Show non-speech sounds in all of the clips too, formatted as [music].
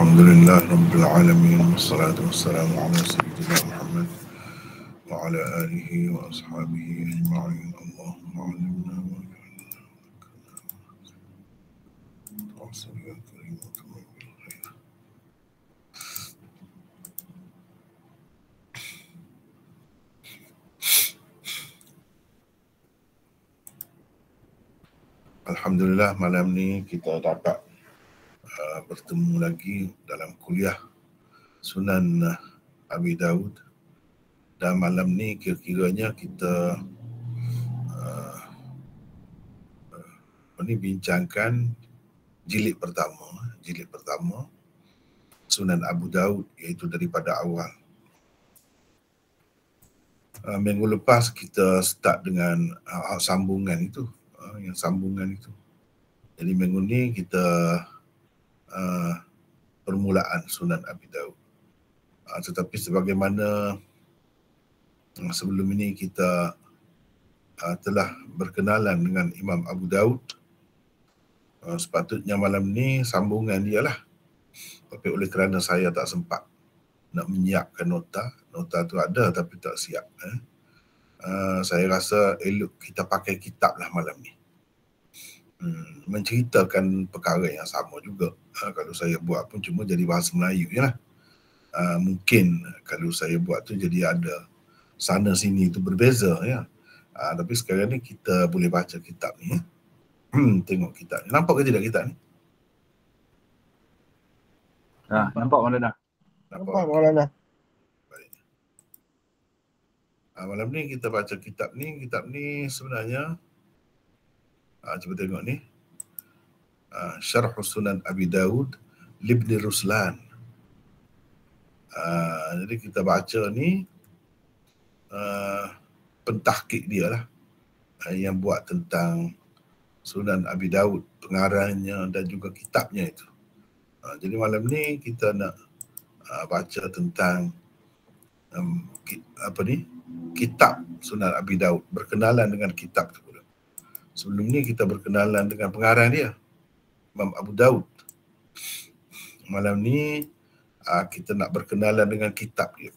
الحمد لله رب العالمين والصلاة والسلام على سيدنا محمد وعلى آله وأصحابه أجمعين اللهم علمنا ما Alhamdulillah malam ni kita dapat Uh, bertemu lagi dalam kuliah Sunan uh, Abi Daud dan malam ni kira-kiranya kita uh, ini uh, bincangkan jilid pertama jilid pertama Sunan Abu Daud iaitu daripada awal uh, minggu lepas kita start dengan uh, sambungan itu uh, yang sambungan itu jadi minggu ni kita Uh, permulaan Sunan Abi Daud. Uh, tetapi sebagaimana ah, sebelum ini kita uh, telah berkenalan dengan Imam Abu Daud, uh, sepatutnya malam ini sambungan dia lah. Tapi oleh kerana saya tak sempat nak menyiapkan nota, nota tu ada tapi tak siap. Eh. Uh, saya rasa elok kita pakai kitab lah malam ni. Uh, Hmm, menceritakan perkara yang sama juga ha, kalau saya buat pun cuma jadi bahasa Melayu je lah ha, mungkin kalau saya buat tu jadi ada sana sini tu berbeza ya ha, tapi sekarang ni kita boleh baca kitab ni ya. hmm, tengok kitab ni nampak ke tidak kitab ni ha, nampak mana dah nampak, nampak mana dah ha, Malam ni kita baca kitab ni. Kitab ni sebenarnya Ha, cuba tengok ni. Ha, Syarh Sunan Abi Dawud, Libni Ruslan. Ha, jadi kita baca ni uh, pentahkik dia lah uh, yang buat tentang Sunan Abi Dawud, pengarangnya dan juga kitabnya itu. Ha, jadi malam ni kita nak uh, baca tentang um, ki, apa ni kitab Sunan Abi Dawud. berkenalan dengan kitab tu. Sebelum ni kita berkenalan dengan pengarang dia Imam Abu Daud Malam ni uh, kita nak berkenalan dengan kitab dia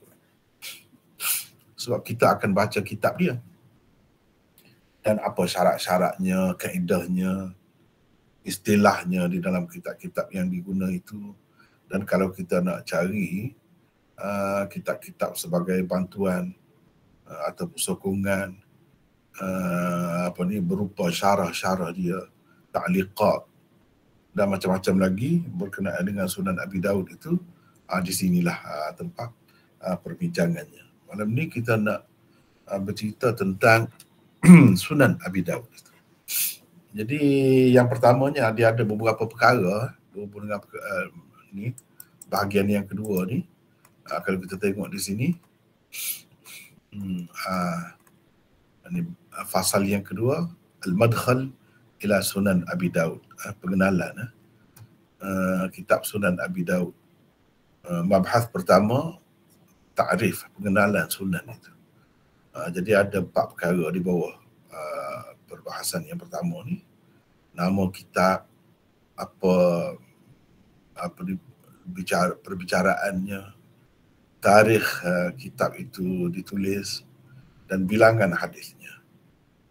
Sebab kita akan baca kitab dia Dan apa syarat-syaratnya, kaedahnya Istilahnya di dalam kitab-kitab yang diguna itu Dan kalau kita nak cari uh, kitab-kitab sebagai bantuan uh, Atau sokongan Eh, apa ni berupa syarah-syarah dia ta'liqat dan macam-macam lagi berkenaan dengan Sunan Abi Daud itu uh, di sinilah uh, tempat uh, perbincangannya malam ni kita nak uh, bercerita tentang [clears throat] Sunan Abi Daud jadi yang pertamanya dia ada beberapa perkara berhubung dengan uh, ni bahagian yang kedua ni uh, kalau kita tengok di sini hmm, Eh, fasal yang kedua al-madkhal ila sunan abi daud eh, pengenalan eh. eh kitab sunan abi daud mabhas pertama takrif pengenalan sunan itu jadi ada empat perkara di bawah perbahasan yang pertama ni nama kitab apa apa di, bicara perbicaraannya tarikh uh, kitab itu ditulis dan bilangan hadisnya.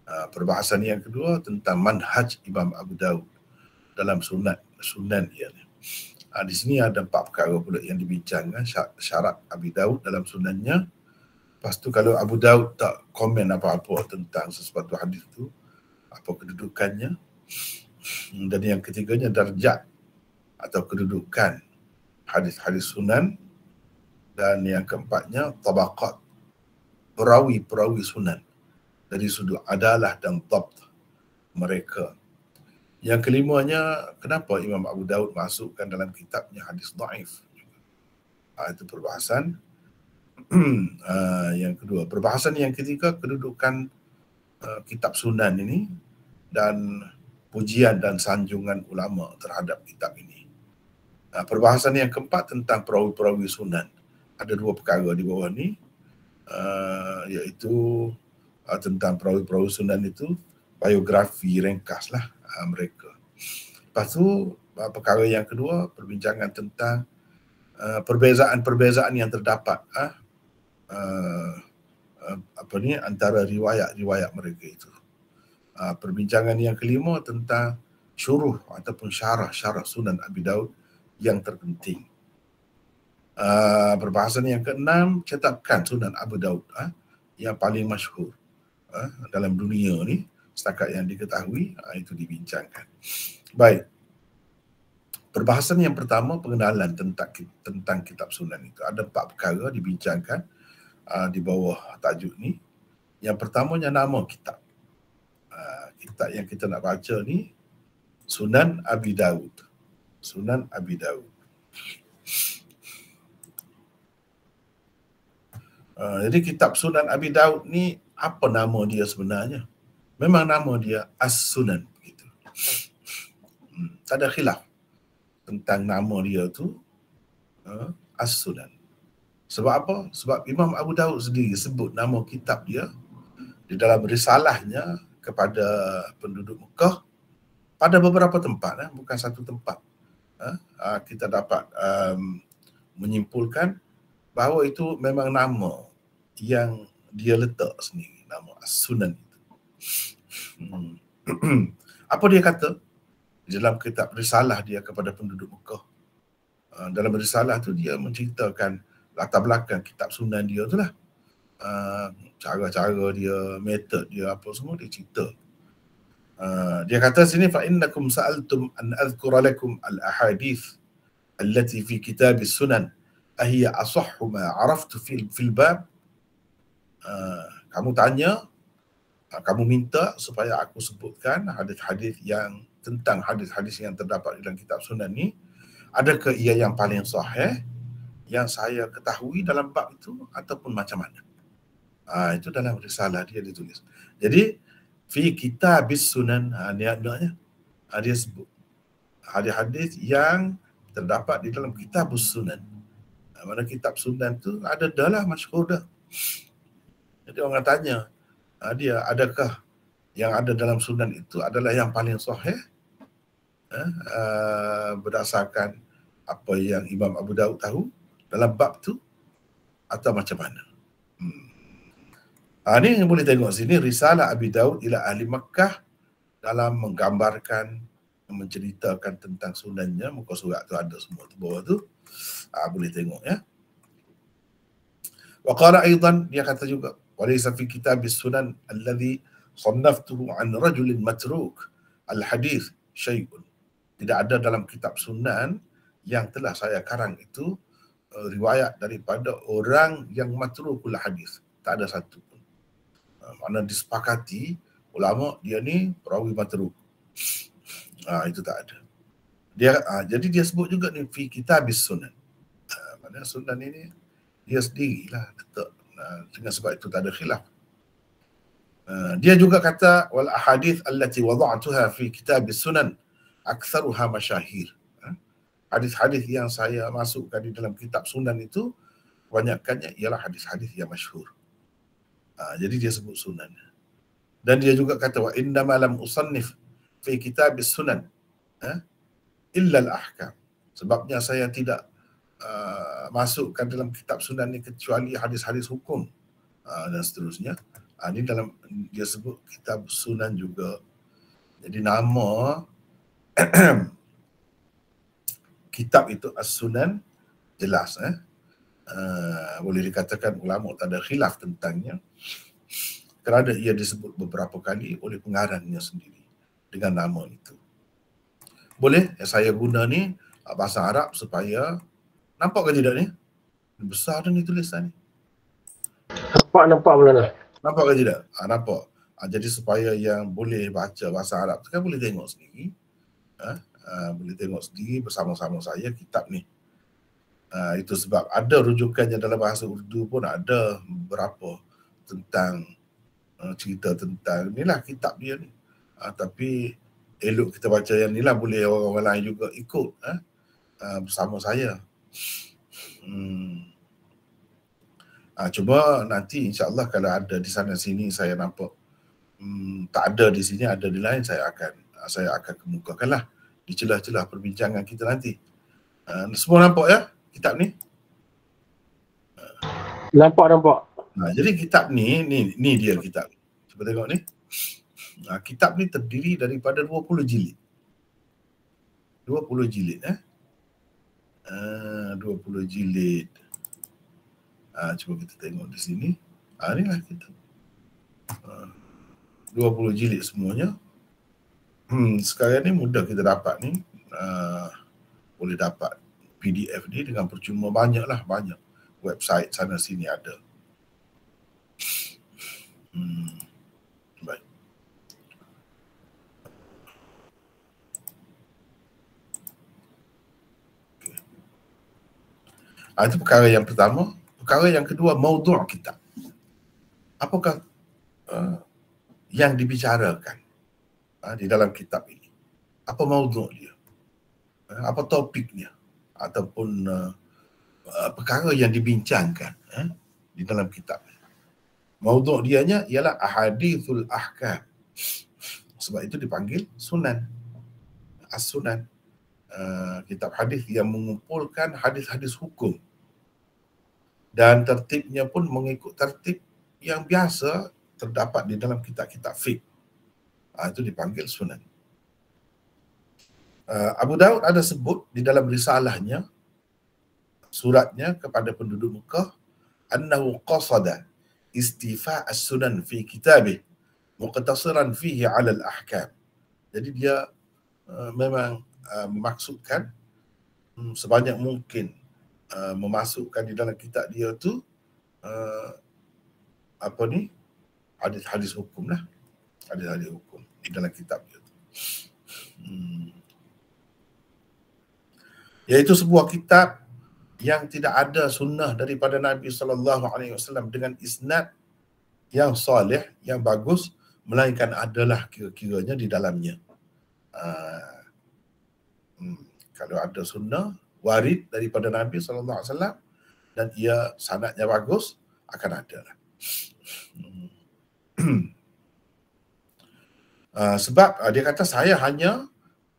Ah, perbahasan yang kedua tentang manhaj Imam Abu Dawud dalam sunat sunan ialah. di sini ada empat perkara pula yang dibincangkan syarat Abu Dawud dalam sunannya. Lepas tu kalau Abu Dawud tak komen apa-apa tentang sesuatu hadis tu, apa kedudukannya? Dan yang ketiganya darjat atau kedudukan hadis-hadis sunan dan yang keempatnya tabaqat perawi-perawi sunan dari sudut adalah dan top mereka. Yang kelimanya, kenapa Imam Abu Daud masukkan dalam kitabnya hadis daif? Ha, ah, itu perbahasan. ha, [clears throat] yang kedua, perbahasan yang ketiga, kedudukan uh, kitab sunan ini dan pujian dan sanjungan ulama terhadap kitab ini. Ha, perbahasan yang keempat tentang perawi-perawi sunan. Ada dua perkara di bawah ini uh, iaitu uh, tentang perawi-perawi sunan itu biografi ringkas lah uh, mereka. Lepas tu uh, perkara yang kedua perbincangan tentang uh, perbezaan-perbezaan yang terdapat uh, uh, apa ni antara riwayat-riwayat mereka itu. Uh, perbincangan yang kelima tentang syuruh ataupun syarah-syarah sunan Abi Daud yang terpenting. Ah, perbahasan yang keenam cetakan Sunan Abu Daud uh, yang paling masyhur uh, dalam dunia ni setakat yang diketahui uh, itu dibincangkan. Baik. Perbahasan yang pertama pengenalan tentang tentang kitab Sunan itu ada empat perkara dibincangkan uh, di bawah tajuk ni. Yang pertamanya nama kitab. Uh, kitab yang kita nak baca ni Sunan Abi Daud. Sunan Abi Daud. Ah, jadi kitab Sunan Abi Daud ni apa nama dia sebenarnya? Memang nama dia As-Sunan begitu. Hmm, tak ada khilaf tentang nama dia tu uh, As-Sunan. Sebab apa? Sebab Imam Abu Daud sendiri sebut nama kitab dia di dalam risalahnya kepada penduduk Mekah pada beberapa tempat eh, bukan satu tempat. Uh, kita dapat um, menyimpulkan bahawa itu memang nama yang dia letak sendiri nama as-sunan itu. Hmm. [clears throat] Apa dia kata? Dalam kitab risalah dia kepada penduduk Mekah. Ah, dalam risalah tu dia menceritakan latar belakang kitab sunan dia itulah. Ah, cara-cara dia, method dia apa semua dia cerita. Ah, dia kata sini fa innakum sa'altum an adhkura lakum al-ahadith allati fi kitab as-sunan ahiya asahhu ma araftu fi fil bab Ah, kamu tanya, uh, kamu minta supaya aku sebutkan hadis-hadis yang tentang hadis-hadis yang terdapat dalam kitab sunnah ni, adakah ia yang paling sahih yang saya ketahui dalam bab itu ataupun macam mana? Ha, itu dalam risalah dia ditulis. Jadi, fi kitab sunan, ha, ni adanya, ha, sebut. Hadis-hadis yang terdapat di dalam kitab sunan. Ha, mana kitab sunan tu ada dalah lah, dah. Jadi orang tanya uh, dia adakah yang ada dalam sunan itu adalah yang paling sahih? Uh, uh, berdasarkan apa yang Imam Abu Daud tahu dalam bab tu atau macam mana? Ha, hmm. ah, ini yang boleh tengok sini risalah Abi Daud ila ahli Mekah dalam menggambarkan menceritakan tentang sunannya muka surat tu ada semua tu bawah tu ha, boleh tengok ya wa qala aidan dia kata juga وليس في كتاب السنن الذي صنفته عن رجل متروك الحديث شيء tidak ada dalam kitab sunan yang telah saya karang itu uh, riwayat daripada orang yang matrukul hadis tak ada satu pun uh, mana disepakati ulama dia ni perawi matruk ah uh, itu tak ada dia uh, jadi dia sebut juga ni fi kitab sunan uh, ah, pada sunan ini dia sendirilah letak Ah, dengan sebab itu tak ada khilaf. Ah, dia juga kata wal ahadith allati wada'tuha fi kitab sunan aktsaruha masyahir. Ah, hadis-hadis yang saya masukkan di dalam kitab sunan itu banyakkannya ialah hadis-hadis yang masyhur. jadi dia sebut sunan. Dan dia juga kata wa innama lam usannif fi kitab sunan illa al-ahkam. Sebabnya saya tidak Uh, masukkan dalam kitab sunnah ni kecuali hadis-hadis hukum uh, dan seterusnya. Uh, ini dalam dia sebut kitab sunan juga. Jadi nama [clears throat] kitab itu as-sunan jelas eh. Uh, boleh dikatakan ulama tak ada khilaf tentangnya kerana ia disebut beberapa kali oleh pengarangnya sendiri dengan nama itu. Boleh eh, saya guna ni uh, bahasa Arab supaya Nampak ke tidak ni? Besar dah ni tulisan ni. Nampak, nampak Maulana. Nampak ke tidak? Ha, nampak. Ha, jadi supaya yang boleh baca bahasa Arab tu kan boleh tengok sendiri. Ha? Ha, boleh tengok sendiri bersama-sama saya kitab ni. Ha, itu sebab ada rujukannya dalam bahasa Urdu pun ada berapa tentang ha, cerita tentang inilah kitab dia ni. Ha, tapi elok kita baca yang inilah boleh orang-orang lain juga ikut ha? Ha, bersama saya. Hmm. Ha, cuba nanti insyaAllah kalau ada di sana sini saya nampak hmm, tak ada di sini, ada di lain saya akan ah, saya akan kemukakanlah di celah-celah perbincangan kita nanti. Uh, semua nampak ya kitab ni? Nampak, nampak. Nah, jadi kitab ni, ni, ni dia kitab. Cuba tengok ni. Nah, kitab ni terdiri daripada 20 jilid. 20 jilid eh. 20 ah, jilid. Ah cuba kita tengok di sini. Ah ha, inilah kita. Ha, ah, 20 jilid semuanya. Hmm sekarang ni mudah kita dapat ni. Ah boleh dapat PDF ni dengan percuma banyaklah banyak website sana sini ada. Hmm Ha, itu perkara yang pertama. Perkara yang kedua, maudhu' kitab. Apakah uh, yang dibicarakan ha, di dalam kitab ini? Apa maudhu' dia? Apa topiknya? Ataupun uh, perkara yang dibincangkan eh, di dalam kitab. Maudhu' dianya ialah ahadithul ahkam. Sebab itu dipanggil sunan. As-sunan. Eh, kitab hadis yang mengumpulkan hadis-hadis hukum dan tertibnya pun mengikut tertib yang biasa terdapat di dalam kitab-kitab fiq. ha, ah, itu dipanggil sunan uh, Abu Daud ada sebut di dalam risalahnya suratnya kepada penduduk Mekah annahu qasada istifa as-sunan fi kitabih muqtasiran fihi 'ala al-ahkam jadi dia uh, memang Uh, memaksudkan um, hmm, sebanyak mungkin uh, memasukkan di dalam kitab dia tu uh, apa ni hadis-hadis hukum lah hadis-hadis hukum di dalam kitab dia tu hmm. iaitu sebuah kitab yang tidak ada sunnah daripada Nabi saw dengan isnad yang soleh yang bagus melainkan adalah kira-kiranya di dalamnya uh, Hmm, kalau ada sunnah warid daripada Nabi saw dan ia sanadnya bagus akan ada. uh, [clears throat] sebab uh, dia kata saya hanya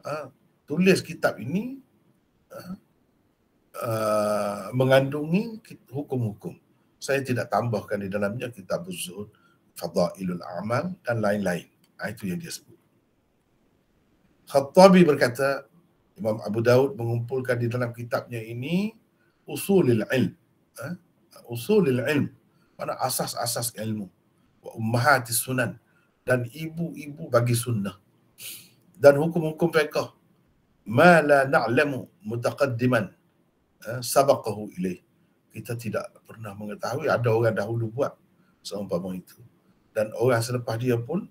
uh, tulis kitab ini uh, uh, mengandungi hukum-hukum. Saya tidak tambahkan di dalamnya kitab zuhud, fadailul amal dan lain-lain. Itu yang dia sebut. Khattabi berkata, Imam Abu Daud mengumpulkan di dalam kitabnya ini usulil ilm. Eh? Usulil ilm. Mana asas-asas ilmu. Wa ummahatis sunan. Dan ibu-ibu bagi sunnah. Dan hukum-hukum fiqah. Ma la na'lamu mutaqaddiman. Eh? Ha? Sabakahu ilaih. Kita tidak pernah mengetahui ada orang dahulu buat seumpama itu. Dan orang selepas dia pun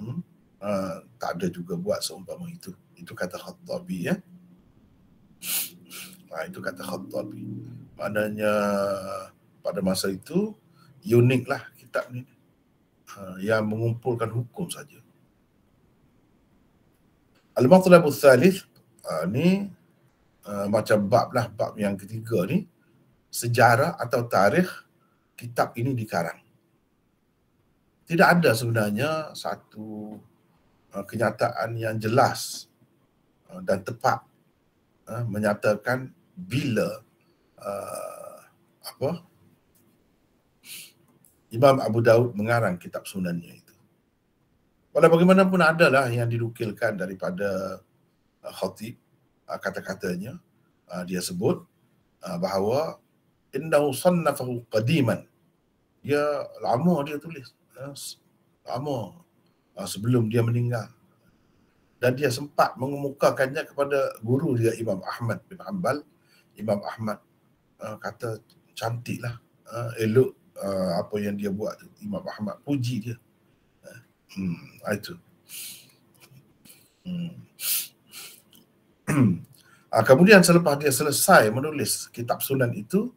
hmm, uh, tak ada juga buat seumpama itu itu kata Khattabi ya. Nah, ha, itu kata Khattabi. Maknanya pada masa itu uniklah kitab ni uh, yang mengumpulkan hukum saja. Al-Matlab Al-Thalith ha, ni uh, macam bab lah, bab yang ketiga ni sejarah atau tarikh kitab ini dikarang. Tidak ada sebenarnya satu kenyataan yang jelas Uh, dan tepat uh, menyatakan bila uh, apa Imam Abu Daud mengarang kitab sunannya itu. Walau bagaimanapun adalah yang dilukilkan daripada uh, khatib uh, kata-katanya uh, dia sebut uh, bahawa innahu sannafahu qadiman. Dia lama dia tulis. Ya, lama uh, sebelum dia meninggal dan dia sempat mengemukakannya kepada guru dia Imam Ahmad bin Hanbal Imam Ahmad uh, kata cantiklah uh, elok uh, apa yang dia buat Imam Ahmad puji dia uh, hmm ah, itu hmm. uh, [clears throat] kemudian selepas dia selesai menulis kitab sunan itu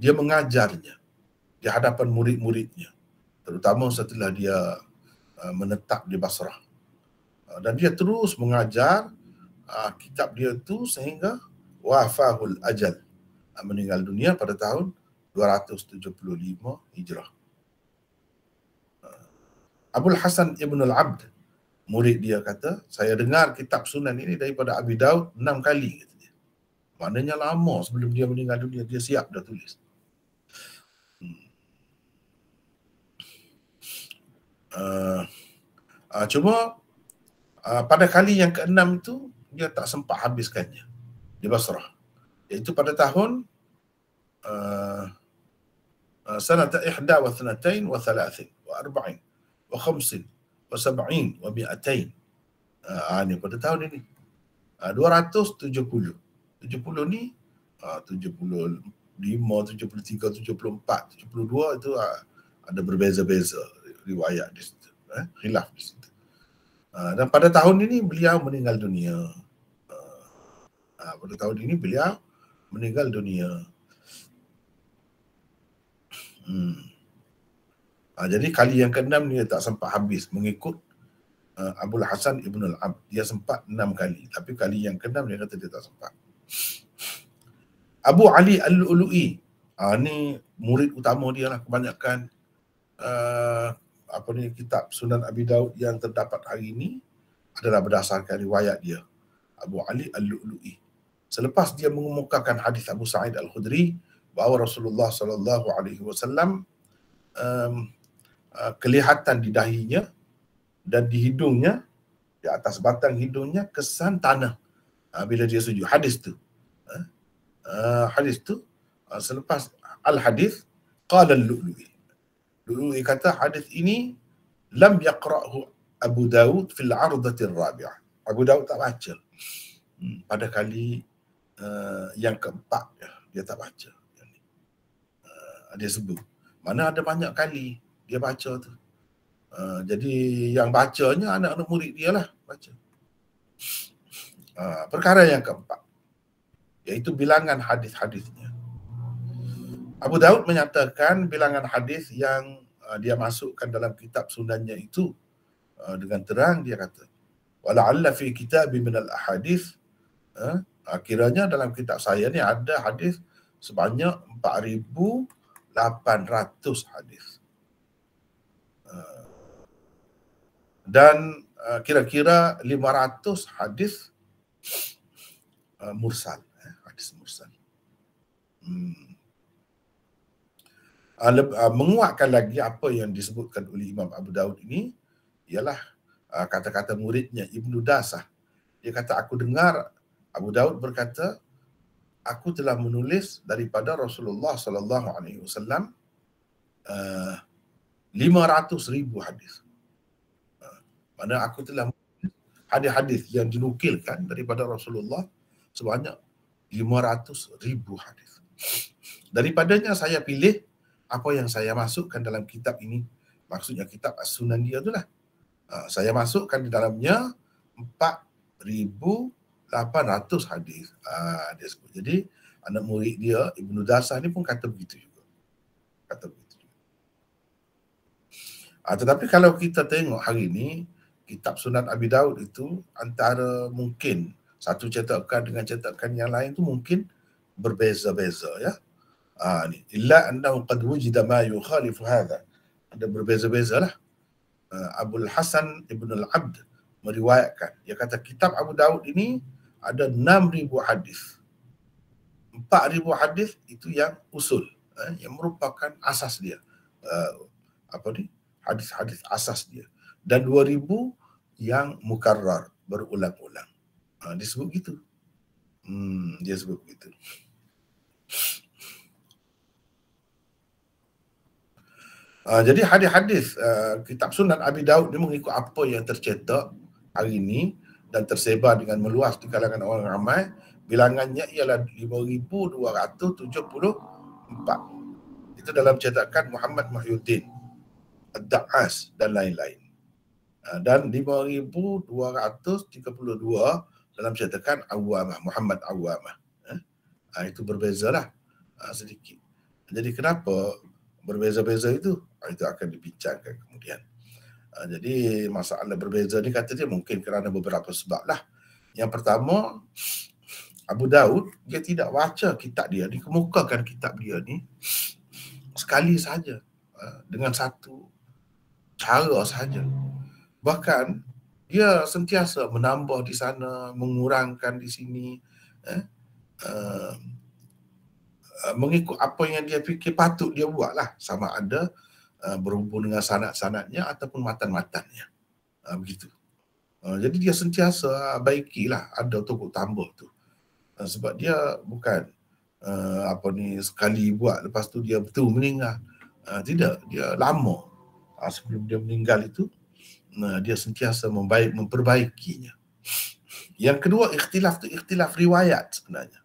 dia mengajarnya di hadapan murid-muridnya terutama setelah dia uh, menetap di Basrah Ah, dan dia terus mengajar uh, kitab dia tu sehingga wafahul ajal uh, meninggal dunia pada tahun 275 Hijrah. Uh, Abdul Hasan Ibn Al-Abd murid dia kata, saya dengar kitab sunan ini daripada Abi Daud enam kali kata Maknanya lama sebelum dia meninggal dunia dia siap dah tulis. Uh, uh, cuma Uh, pada kali yang keenam itu dia tak sempat habiskannya di Basrah. itu pada tahun uh, uh, sanata ihda wa thnatain wa thalathin wa arba'in wa khamsin wa sab'in wa mi'atain. ini pada tahun ini. Uh, 270. 70 ni uh, 75, 73, 74, 72 itu uh, ada berbeza-beza riwayat di situ. Eh? Khilaf di situ. Ah, dan pada tahun ini beliau meninggal dunia. Uh, uh, pada tahun ini beliau meninggal dunia. Hmm. Uh, jadi kali yang keenam dia tak sempat habis mengikut uh, Abdul Hasan Ibn Al-Ab. Dia sempat enam kali. Tapi kali yang keenam dia kata dia tak sempat. Abu Ali Al-Ulu'i. Uh, ni murid utama dia lah kebanyakan. Uh, apa ni kitab Sunan Abi Daud yang terdapat hari ini adalah berdasarkan riwayat dia Abu Ali Al-Lu'lu'i. Selepas dia mengemukakan hadis Abu Sa'id Al-Khudri bahawa Rasulullah sallallahu alaihi wasallam um, uh, kelihatan di dahinya dan di hidungnya di atas batang hidungnya kesan tanah uh, bila dia sujud hadis tu. Uh, uh hadis tu uh, selepas al-hadis qala Al-Lu'lu'i dulu dia kata hadis ini lam yaqra'hu Abu Daud fil 'ardatir rabi'ah. Abu Daud tak baca. Hmm, pada kali uh, yang keempat dia tak baca. Uh, dia sebut. Mana ada banyak kali dia baca tu. Uh, jadi yang bacanya anak-anak murid dia lah baca. Uh, perkara yang keempat iaitu bilangan hadis-hadisnya. Abu Daud menyatakan bilangan hadis yang Ah, dia masukkan dalam kitab sunannya itu uh, dengan terang dia kata wala'alla fi kitabi min al-ahadith uh, ah, akhirnya dalam kitab saya ni ada hadis sebanyak 4800 hadis dan kira kira-kira ratus hadis mursal eh, hadis mursal hmm. Ah, ah, menguatkan lagi apa yang disebutkan oleh Imam Abu Daud ini ialah ah, kata-kata muridnya Ibnu Dasah. Dia kata aku dengar Abu Daud berkata aku telah menulis daripada Rasulullah sallallahu alaihi wasallam eh, ribu hadis. Mana aku telah hadis-hadis yang dinukilkan daripada Rasulullah sebanyak ribu hadis. Daripadanya saya pilih apa yang saya masukkan dalam kitab ini maksudnya kitab as-sunan dia itulah uh, ha, saya masukkan di dalamnya 4800 hadis uh, dia sebut jadi anak murid dia Ibnu Dasah ni pun kata begitu juga kata begitu juga. Uh, tetapi kalau kita tengok hari ini kitab sunan Abi Daud itu antara mungkin satu cetakan dengan cetakan yang lain itu mungkin berbeza-beza ya. Ah ha, ni illa annahu qad wujida ma yukhalifu hadha. Ada berbeza-bezalah. Uh, ah, Abu Hasan Ibn Al-Abd meriwayatkan dia kata kitab Abu Daud ini ada 6000 hadis. 4000 hadis itu yang usul eh, yang merupakan asas dia. Uh, apa ni? Hadis-hadis asas dia. Dan 2000 yang mukarrar berulang-ulang. Uh, dia sebut gitu. Hmm, dia sebut gitu. Ah, jadi hadis-hadis uh, kitab sunan Abi Daud dia mengikut apa yang tercetak hari ini dan tersebar dengan meluas di kalangan orang ramai bilangannya ialah 5274 itu dalam cetakan Muhammad Mahyuddin Da'as dan lain-lain ah, dan 5232 dalam cetakan Awamah Muhammad Awamah eh? itu berbezalah sedikit jadi kenapa berbeza-beza itu itu akan dibincangkan kemudian. Uh, jadi masalah berbeza ni kata dia mungkin kerana beberapa sebab lah. Yang pertama, Abu Daud dia tidak baca kitab dia, kemukakan kitab dia ni sekali saja uh, ah, dengan satu cara saja. Bahkan dia sentiasa menambah di sana, mengurangkan di sini, eh, uh, mengikut apa yang dia fikir patut dia buat lah sama ada Uh, berhubung dengan sanak-sanaknya ataupun matan-matannya. Uh, begitu. Uh, jadi dia sentiasa baikilah ada tokoh tambah tu. Uh, sebab dia bukan uh, apa ni sekali buat lepas tu dia betul meninggal. Uh, tidak, dia lama uh, sebelum dia meninggal itu uh, dia sentiasa membaik memperbaikinya. Yang kedua ikhtilaf tu ikhtilaf riwayat sebenarnya.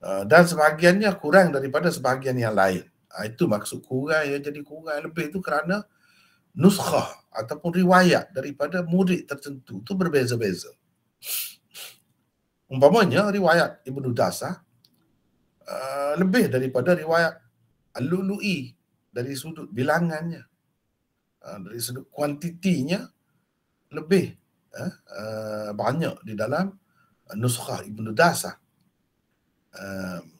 Uh, dan sebahagiannya kurang daripada sebahagian yang lain. Ah, itu maksud kurang ya jadi kurang lebih itu kerana nuskhah ataupun riwayat daripada murid tertentu tu berbeza-beza. Umpamanya riwayat Ibnu Dasa uh, ah, lebih daripada riwayat Al-Lu'i dari sudut bilangannya. Uh, dari sudut kuantitinya lebih uh, banyak di dalam nuskhah Ibnu Dasa. Um,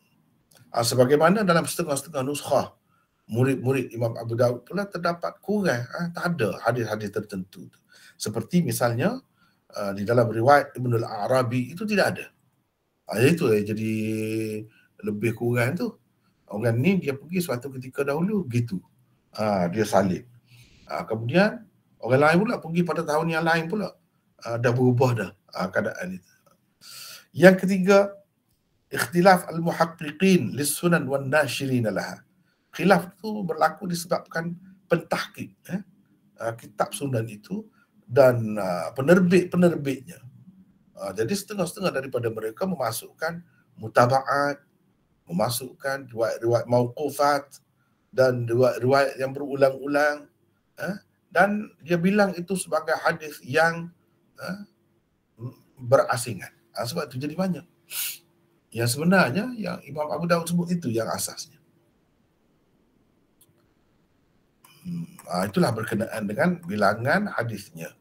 Ha, sebagaimana dalam setengah-setengah nuskhah murid-murid Imam Abu Dawud pula terdapat kurang, ha, tak ada hadis-hadis tertentu. Seperti misalnya uh, di dalam riwayat Ibn al-Arabi itu tidak ada. Ha, itu eh, jadi lebih kurang tu. Orang ni dia pergi suatu ketika dahulu gitu. Ha, dia salib. Ha, kemudian orang lain pula pergi pada tahun yang lain pula. Ha, dah berubah dah ha, keadaan itu. Yang ketiga, اختلاف المحققين للسنن والناشرين لها Khilaf itu berlaku disebabkan pentahkik eh? Ah, kitab sunan itu dan ah, penerbit-penerbitnya ah, jadi setengah-setengah daripada mereka memasukkan mutaba'at memasukkan riwayat-riwayat mauqufat dan riwayat-riwayat yang berulang-ulang eh? dan dia bilang itu sebagai hadis yang eh, berasingan sebab itu jadi banyak yang sebenarnya yang Imam Abu Dawud sebut itu yang asasnya. Hmm, ah, itulah berkenaan dengan bilangan hadisnya.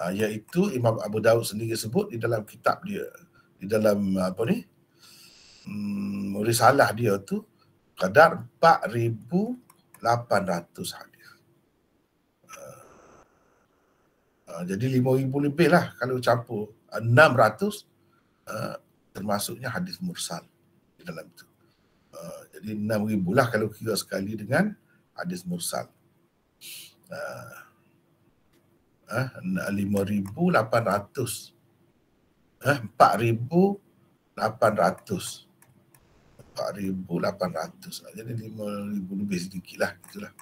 Uh, iaitu Imam Abu Dawud sendiri sebut di dalam kitab dia. Di dalam ah, apa ni? Hmm, risalah dia tu kadar 4,800 hadis. jadi lima ribu 5,000 lebih lah kalau campur. enam ratus termasuknya hadis mursal di dalam itu. Uh, jadi 6,000 lah kalau kira sekali dengan hadis mursal. Uh, uh, 5,800. Uh, 4,800. 4,800. Jadi 5,000 lebih sedikit lah. Itulah.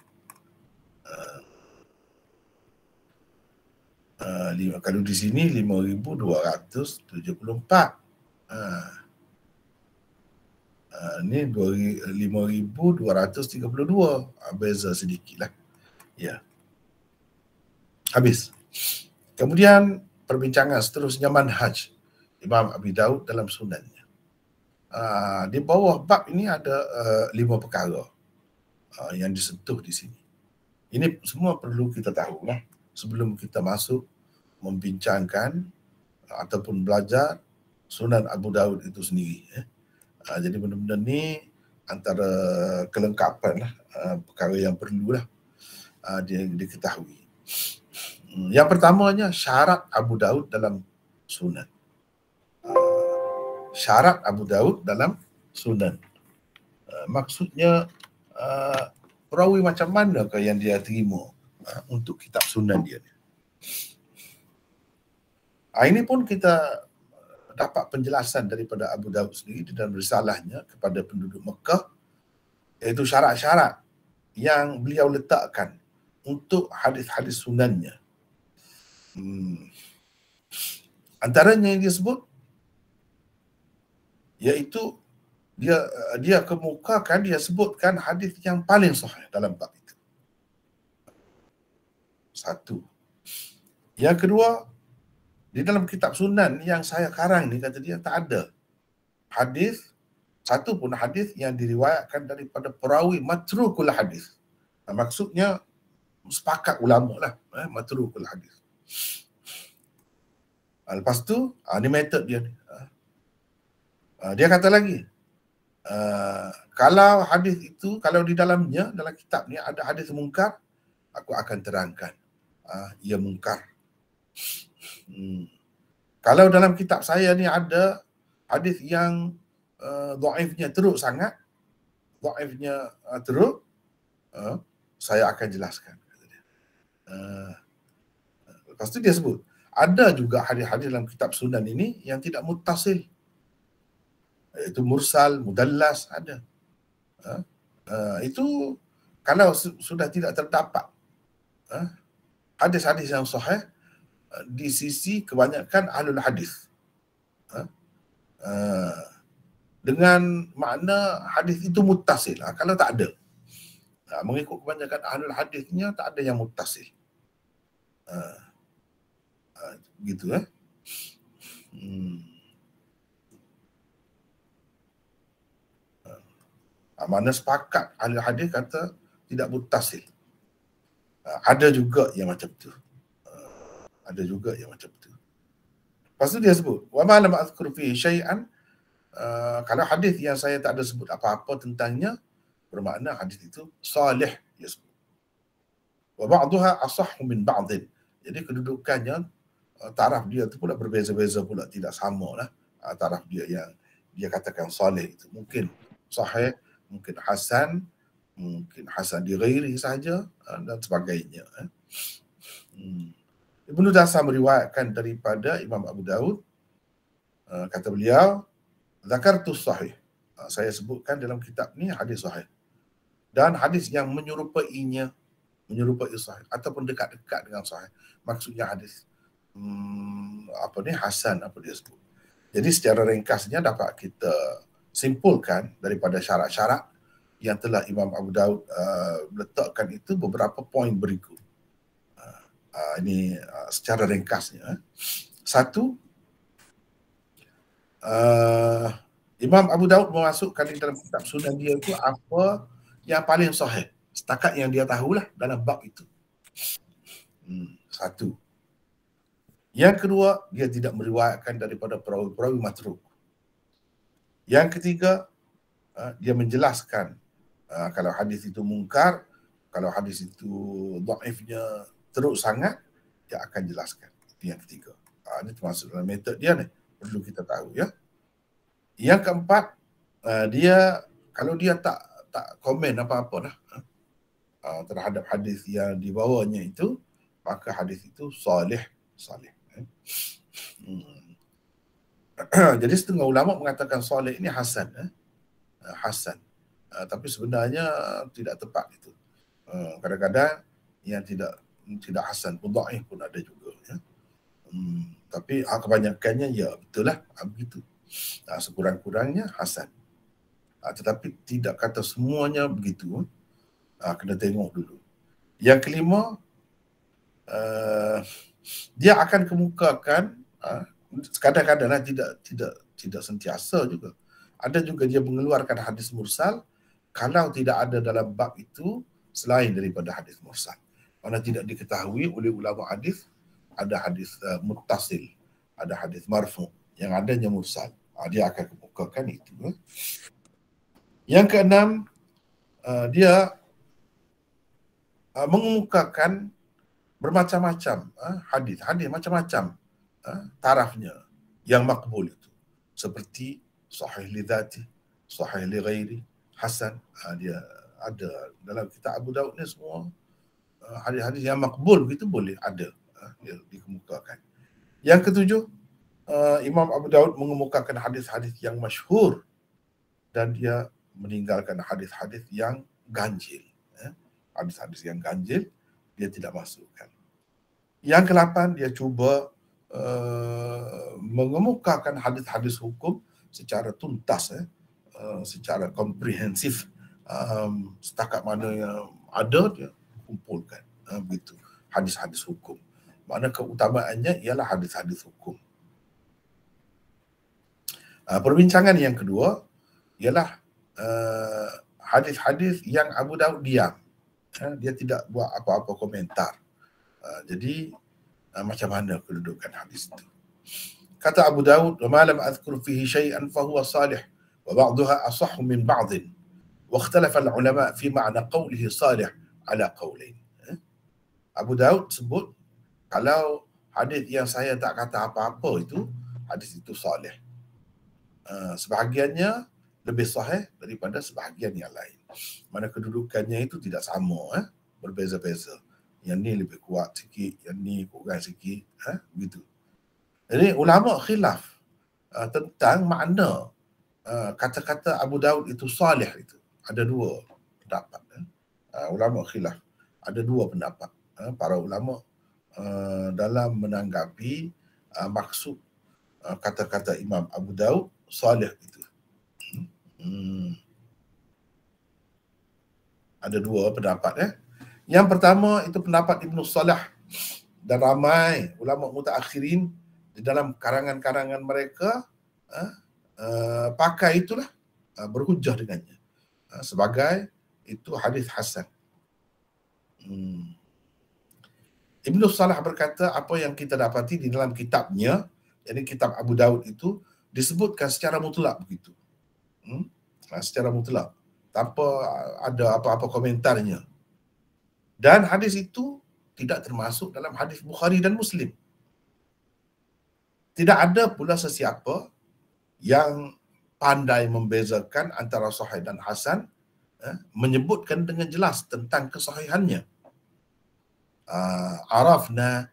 Uh, Uh, lima, kalau di sini 5274 uh, ini Ha. Ha, ni 5,232. Ha, beza sedikit lah. Ya. Habis. Kemudian perbincangan seterusnya manhaj Hajj. Imam Abi Daud dalam sunannya. Ha, di bawah bab ini ada uh, lima perkara uh, yang disentuh di sini. Ini semua perlu kita tahu lah sebelum kita masuk membincangkan ataupun belajar Sunan Abu Dawud itu sendiri. Eh. Uh, jadi benda-benda ni antara kelengkapan lah, uh, perkara yang perlulah uh, dia ketahui. Hmm, yang pertamanya syarat Abu Dawud dalam Sunan. Uh, syarat Abu Dawud dalam Sunan. Uh, maksudnya uh, perawi macam mana ke yang dia terima uh, untuk kitab Sunan dia? ini pun kita dapat penjelasan daripada Abu Dawud sendiri dan bersalahnya kepada penduduk Mekah iaitu syarat-syarat yang beliau letakkan untuk hadis-hadis sunannya. Hmm. Antaranya yang dia sebut iaitu dia dia kemukakan dia sebutkan hadis yang paling sahih dalam bab itu. Satu. Yang kedua, di dalam kitab sunan yang saya karang ni kata dia tak ada hadis satu pun hadis yang diriwayatkan daripada perawi matrukul hadis. Nah, maksudnya sepakat ulama lah eh, matrukul hadis. Ha, lepas tu ha, ni method dia ni. Ha, dia kata lagi uh, kalau hadis itu kalau di dalamnya dalam kitab ni ada hadis mungkar aku akan terangkan uh, ia mungkar. Hmm. Kalau dalam kitab saya ni ada hadis yang uh, eh, doaifnya teruk sangat, doaifnya uh, eh, teruk, uh, saya akan jelaskan. Uh, lepas tu dia sebut, ada juga hadis-hadis dalam kitab sunan ini yang tidak mutasil. Itu mursal, mudallas, ada. Uh, uh, itu kalau su- sudah tidak terdapat uh, hadis-hadis yang sahih, di sisi kebanyakan ahlul hadis. Ha? Uh, dengan makna hadis itu mutasil. Ha? Kalau tak ada. Ha? mengikut kebanyakan ahlul hadisnya tak ada yang mutasil. Ha? Ha, gitu eh. Hmm. Ha, ha mana sepakat ahli hadis kata tidak mutasil. Ha, ada juga yang macam tu ada juga yang macam tu. Pastu dia sebut, wa ma lam azkur fi syai'an uh, kalau hadis yang saya tak ada sebut apa-apa tentangnya bermakna hadis itu salih dia sebut. Wa ba'daha asahhu min ba'dhin. Jadi kedudukannya uh, taraf dia tu pula berbeza-beza pula tidak sama lah uh, taraf dia yang dia katakan salih itu mungkin sahih mungkin hasan mungkin hasan di sahaja dan sebagainya eh. Hmm. Ibnu Dasar meriwayatkan daripada Imam Abu Daud uh, kata beliau zakartu sahih uh, saya sebutkan dalam kitab ni hadis sahih dan hadis yang menyerupainya menyerupai sahih ataupun dekat-dekat dengan sahih maksudnya hadis hmm, apa ni hasan apa dia sebut jadi secara ringkasnya dapat kita simpulkan daripada syarat-syarat yang telah Imam Abu Daud uh, letakkan itu beberapa poin berikut uh, ini uh, secara ringkasnya eh. satu uh, Imam Abu Daud memasukkan di dalam kitab sunnah dia itu apa yang paling sahih setakat yang dia tahulah dalam bab itu hmm, satu yang kedua dia tidak meriwayatkan daripada perawi-perawi matruk yang ketiga dia menjelaskan kalau hadis itu mungkar kalau hadis itu dhaifnya teruk sangat, dia akan jelaskan. Itu yang ketiga. Ha, ini termasuk dalam metod dia ni. Perlu kita tahu ya. Yang keempat, uh, dia kalau dia tak tak komen apa-apa lah uh, terhadap hadis yang dibawanya itu, maka hadis itu salih. salih eh. hmm. [clears throat] Jadi setengah ulama mengatakan salih ini hasan. Eh. Uh, hasan. Uh, tapi sebenarnya tidak tepat itu. Uh, kadang-kadang yang tidak Hmm, tidak hasan pun daif pun ada juga ya. Hmm, tapi ha, kebanyakannya ya betul lah ha, begitu. Ha, sekurang-kurangnya hasan. Ha, tetapi tidak kata semuanya begitu. Ha, kena tengok dulu. Yang kelima uh, dia akan kemukakan ha, kadang-kadang lah, tidak tidak tidak sentiasa juga. Ada juga dia mengeluarkan hadis mursal kalau tidak ada dalam bab itu selain daripada hadis mursal mana tidak diketahui oleh ulama hadis ada hadis uh, muttasil ada hadis marfu yang adanya mursal uh, dia akan kemukakan itu eh. yang keenam uh, dia uh, mengemukakan bermacam-macam uh, hadis hadis macam-macam uh, tarafnya yang makbul itu seperti sahih li lidati sahih li ghairi hasan uh, dia ada dalam kitab Abu Daud ni semua hadis-hadis yang makbul begitu boleh ada ya, dikemukakan. Yang ketujuh, ha, Imam Abu Daud mengemukakan hadis-hadis yang masyhur dan dia meninggalkan hadis-hadis yang ganjil. Ha, hadis-hadis yang ganjil, dia tidak masukkan. Yang kelapan, dia cuba mengemukakan hadis-hadis hukum secara tuntas, secara komprehensif. Um, setakat mana yang ada, dia kumpulkan ha, begitu hadis-hadis hukum mana keutamaannya ialah hadis-hadis hukum ha, perbincangan yang kedua ialah uh, hadis-hadis yang Abu Daud diam ha, dia tidak buat apa-apa komentar uh, jadi uh, macam mana kedudukan hadis itu kata Abu Daud wa malam azkur fihi shay'an fa huwa salih wa ba'daha asah min ba'd واختلف العلماء في معنى قوله صالح ala qaulain eh? Abu Daud sebut kalau hadis yang saya tak kata apa-apa itu hadis itu soleh sebahagiannya lebih sahih daripada sebahagian yang lain mana kedudukannya itu tidak sama eh berbeza-beza yang ni lebih kuat sikit yang ni kurang sikit eh begitu jadi ulama khilaf uh, tentang makna uh, kata-kata Abu Daud itu soleh itu ada dua pendapat uh, ulama khilaf ada dua pendapat uh, para ulama uh, dalam menanggapi uh, maksud uh, kata-kata Imam Abu Daud salih itu hmm? hmm. ada dua pendapat eh? yang pertama itu pendapat Ibnu Salah dan ramai ulama mutaakhirin di dalam karangan-karangan mereka uh, uh, pakai itulah uh, berhujah dengannya uh, sebagai itu hadis Hasan. Hmm. Ibnu Salah berkata apa yang kita dapati di dalam kitabnya, jadi kitab Abu Daud itu disebutkan secara mutlak begitu. Hmm? Nah, ha, secara mutlak. Tanpa ada apa-apa komentarnya. Dan hadis itu tidak termasuk dalam hadis Bukhari dan Muslim. Tidak ada pula sesiapa yang pandai membezakan antara sahih dan hasan Eh, menyebutkan dengan jelas tentang kesahihannya. Uh, arafna,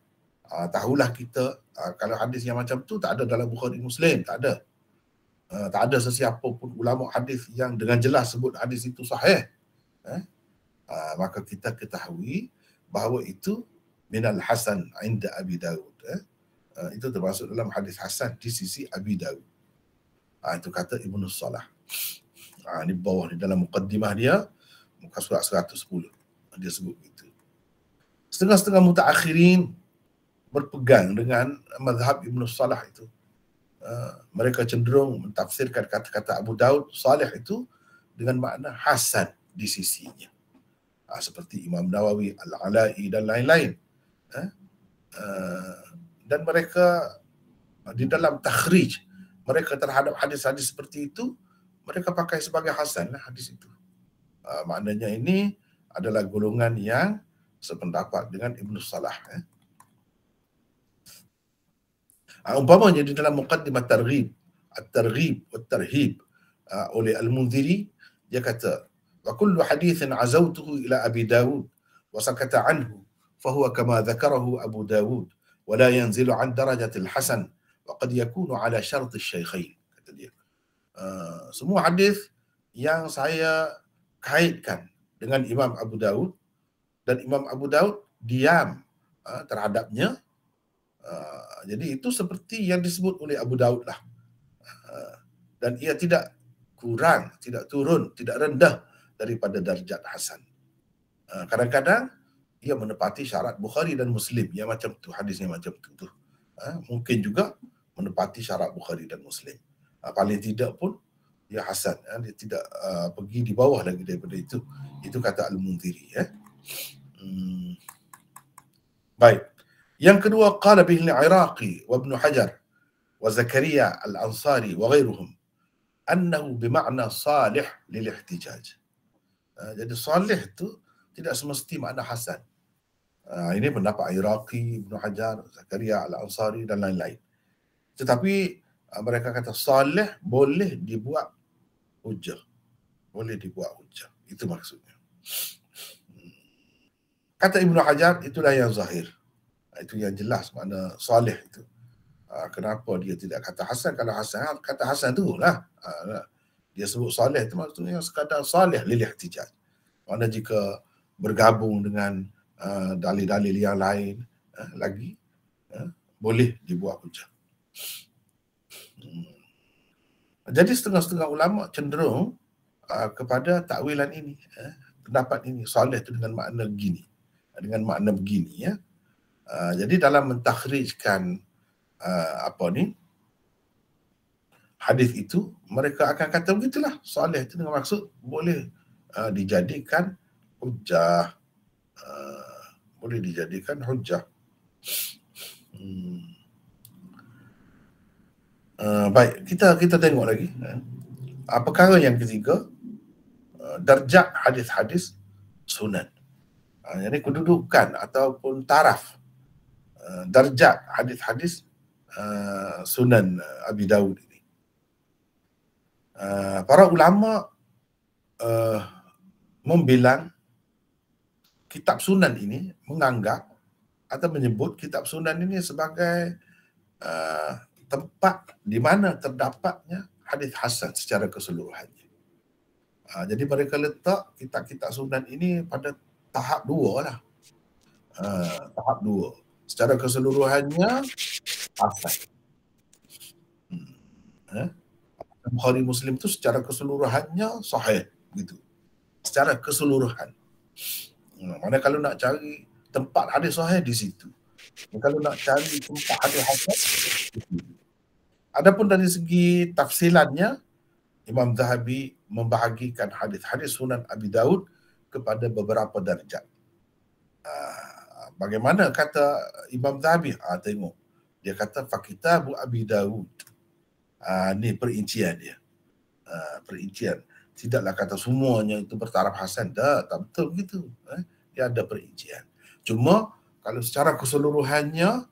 uh, tahulah kita uh, kalau hadis yang macam tu tak ada dalam Bukhari Muslim, tak ada. Uh, tak ada sesiapa pun ulama hadis yang dengan jelas sebut hadis itu sahih. Eh? Uh, maka kita ketahui bahawa itu minal hasan inda Abi Dawud. Eh? Uh, itu termasuk dalam hadis hasan di sisi Abi Dawud. Uh, itu kata Ibnu Salah. Ha, ni bawah ni dalam mukaddimah dia muka surat 110 dia sebut begitu. Setengah-setengah mutaakhirin berpegang dengan Madhab Ibn Salah itu. Uh, mereka cenderung mentafsirkan kata-kata Abu Daud Salih itu dengan makna hasan di sisinya. Uh, seperti Imam Nawawi, Al-Alai dan lain-lain. Uh, dan mereka di dalam takhrij mereka terhadap hadis-hadis seperti itu mereka pakai sebagai hasan lah hadis itu. Uh, ah, maknanya ini adalah golongan yang sependapat dengan Ibnu Salah. Eh. Uh, umpamanya di dalam muqaddimah targhib, at-targhib uh, oleh Al-Munziri dia kata, "Wa kullu hadithin azawtuhu ila Abi Dawud wa sakata anhu fa kama dhakarahu Abu Dawud wa la yanzilu an darajati al-hasan wa qad yakunu ala syarti asy-syaikhain." uh, semua hadis yang saya kaitkan dengan Imam Abu Daud dan Imam Abu Daud diam uh, terhadapnya uh, jadi itu seperti yang disebut oleh Abu Daud lah uh, dan ia tidak kurang tidak turun tidak rendah daripada darjat Hasan uh, kadang-kadang ia menepati syarat Bukhari dan Muslim yang macam tu hadisnya macam tu tu uh, mungkin juga menepati syarat Bukhari dan Muslim uh, paling tidak pun dia hasad ya. Ah, dia tidak uh, pergi di bawah lagi daripada itu itu kata al-mundiri ya hmm. baik yang kedua qala bihi al-iraqi wa ibn hajar wa zakaria al-ansari wa ghairuhum annahu bima'na salih lil-ihtijaj jadi salih tu tidak semesti makna hasad uh, ini pendapat iraqi ibn hajar zakaria al-ansari dan lain-lain tetapi mereka kata soleh boleh dibuat hujah. Boleh dibuat hujah. Itu maksudnya. Kata Ibnu Hajar, itulah yang zahir. Ah, itu yang jelas makna soleh itu. Ah, kenapa dia tidak kata Hasan? Kalau Hasan, ah, kata Hasan tu lah. lah. Dia sebut soleh itu maksudnya sekadar soleh lilih tijat. Mana jika bergabung dengan dalil-dalil yang lain lagi, boleh dibuat hujah. Hmm. Jadi setengah-setengah ulama cenderung uh, kepada takwilan ini, eh, pendapat ini soleh itu dengan makna begini, dengan makna begini ya. Uh, jadi dalam mentakhrijkan uh, ah, apa ni hadis itu mereka akan kata begitulah soleh itu dengan maksud boleh uh, dijadikan hujah uh, boleh dijadikan hujah. Hmm. Eh, baik, kita kita tengok lagi. Eh. Apa perkara yang ketiga? Uh, darjat hadis-hadis sunan. Uh, eh, jadi kedudukan ataupun taraf uh, darjat hadis-hadis uh, sunan uh, Abi Dawud ini. Uh, para ulama uh, membilang kitab sunan ini menganggap atau menyebut kitab sunan ini sebagai uh, tempat di mana terdapatnya hadis hasan secara keseluruhannya. Ha, jadi mereka letak kitab-kitab sunan ini pada tahap dua lah. Ha, tahap dua. Secara keseluruhannya, hasan. Hmm. Eh? Bukhari Muslim tu secara keseluruhannya sahih. Gitu. Secara keseluruhan. Hmm. Mana kalau nak cari tempat hadis sahih di situ. Dan kalau nak cari tempat hadis hasan, di situ. Adapun dari segi tafsilannya, Imam Zahabi membahagikan hadis-hadis Sunan Abi Daud kepada beberapa darjat. Ah, bagaimana kata Imam Zahabi? Ha, tengok. Dia kata, Fakitabu Abi Daud. Ha, ah, ini perincian dia. Ha, perincian. Tidaklah kata semuanya itu bertaraf hasan. Dah, tak betul begitu. Eh? Dia ada perincian. Cuma, kalau secara keseluruhannya,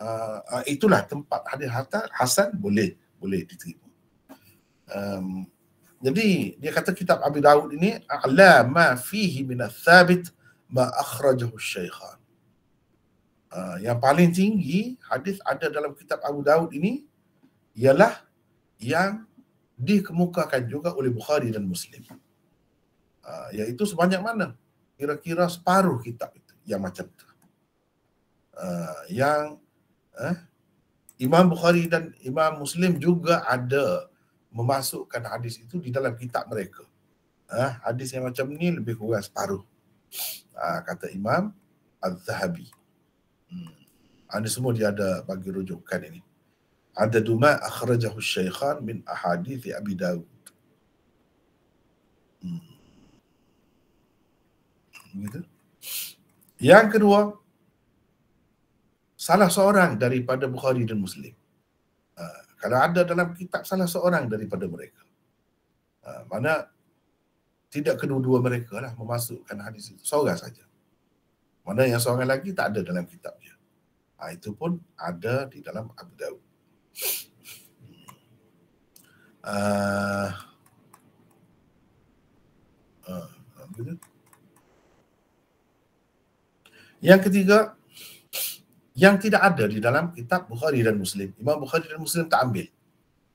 uh, uh, itulah tempat ada harta Hasan boleh boleh diterima. Um, jadi dia kata kitab Abi Dawud ini ala ma fihi min thabit ma akhrajahu syaikhan. Uh, yang paling tinggi hadis ada dalam kitab Abu Dawud ini ialah yang dikemukakan juga oleh Bukhari dan Muslim. Uh, iaitu sebanyak mana? Kira-kira separuh kitab itu yang macam itu. Uh, yang eh, Imam Bukhari dan Imam Muslim juga ada memasukkan hadis itu di dalam kitab mereka. Eh, hadis yang macam ni lebih kurang separuh. Eh, kata Imam Al-Zahabi. Hmm. Ada semua dia ada bagi rujukan ini. Ada duma akhrajahu syaikhan min ahadithi Abi Dawud. Hmm. Yang kedua, salah seorang daripada Bukhari dan Muslim. Uh, kalau ada dalam kitab salah seorang daripada mereka. Uh, mana tidak kedua-dua mereka lah memasukkan hadis itu. Seorang saja. Mana yang seorang lagi tak ada dalam kitab dia. Ha, itu pun ada di dalam Abu Dawud. Uh, uh, yang ketiga, yang tidak ada di dalam kitab Bukhari dan Muslim. Imam Bukhari dan Muslim tak ambil.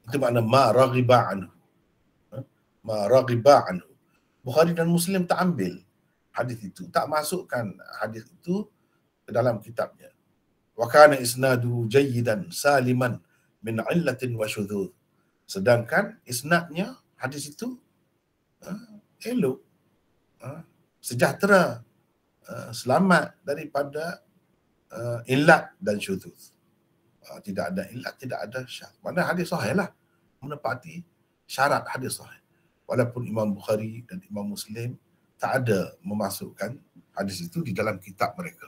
Itu makna ma raghiba anhu. Ha? Ma raghiba anhu. Bukhari dan Muslim tak ambil hadis itu. Tak masukkan hadis itu ke dalam kitabnya. Wa kana isnadu jayyidan saliman min illatin wa syudzur. Sedangkan isnadnya hadis itu ha, elok. Ha? Sejahtera. Selamat daripada uh, illat dan syuthuth. Ah, uh, tidak ada ilat tidak ada syarat. Mana hadis sahih lah. Menepati syarat hadis sahih. Walaupun Imam Bukhari dan Imam Muslim tak ada memasukkan hadis itu di dalam kitab mereka.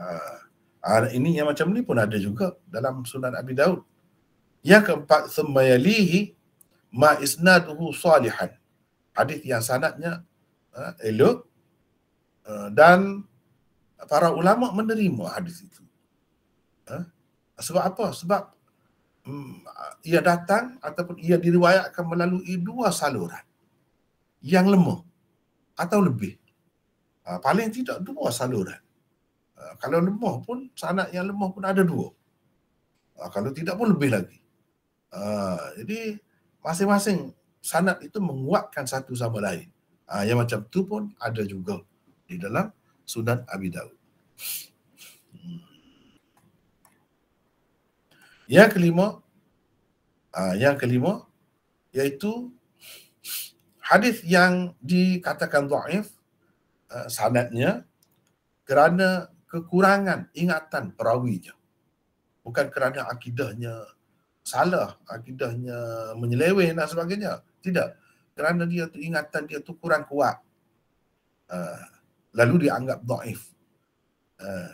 Uh, uh, ini yang macam ni pun ada juga dalam sunan Abi Daud. Yang keempat, semayalihi ma isnaduhu salihan. Hadis yang sanatnya uh, elok dan para ulama menerima hadis itu. Ha? Sebab apa? Sebab hmm, ia datang ataupun ia diriwayatkan melalui dua saluran yang lemah atau lebih. Ha, paling tidak dua saluran. Ha, kalau lemah pun, sanak yang lemah pun ada dua. Ha, kalau tidak pun lebih lagi. Ha, jadi masing-masing sanat itu menguatkan satu sama lain. Ha, yang macam tu pun ada juga di dalam Sunan Abi Dawud. Hmm. Yang kelima, ah, yang kelima iaitu hadis yang dikatakan dhaif uh, kerana kekurangan ingatan perawinya. Bukan kerana akidahnya salah, akidahnya menyeleweng dan sebagainya. Tidak. Kerana dia ingatan dia tu kurang kuat. Uh, lalu dianggap doif. Uh,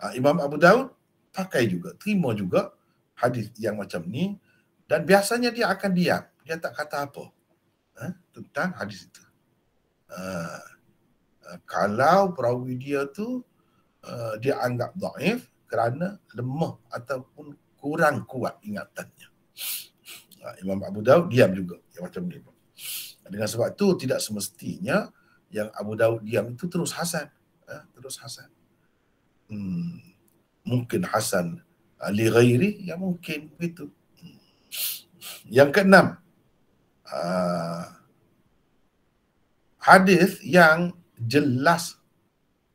ah, Imam Abu Daud pakai juga, terima juga hadis yang macam ni dan biasanya dia akan diam, dia tak kata apa uh, tentang hadis itu. Uh, uh, kalau perawi dia tu uh, dia anggap doif kerana lemah ataupun kurang kuat ingatannya. Uh, Imam Abu Daud diam juga yang macam ni. Dengan sebab tu tidak semestinya yang Abu Daud diam itu terus Hasan eh, terus Hasan hmm, mungkin Hasan Ali ha, Ghairi ya mungkin begitu hmm. yang keenam uh, hadis yang jelas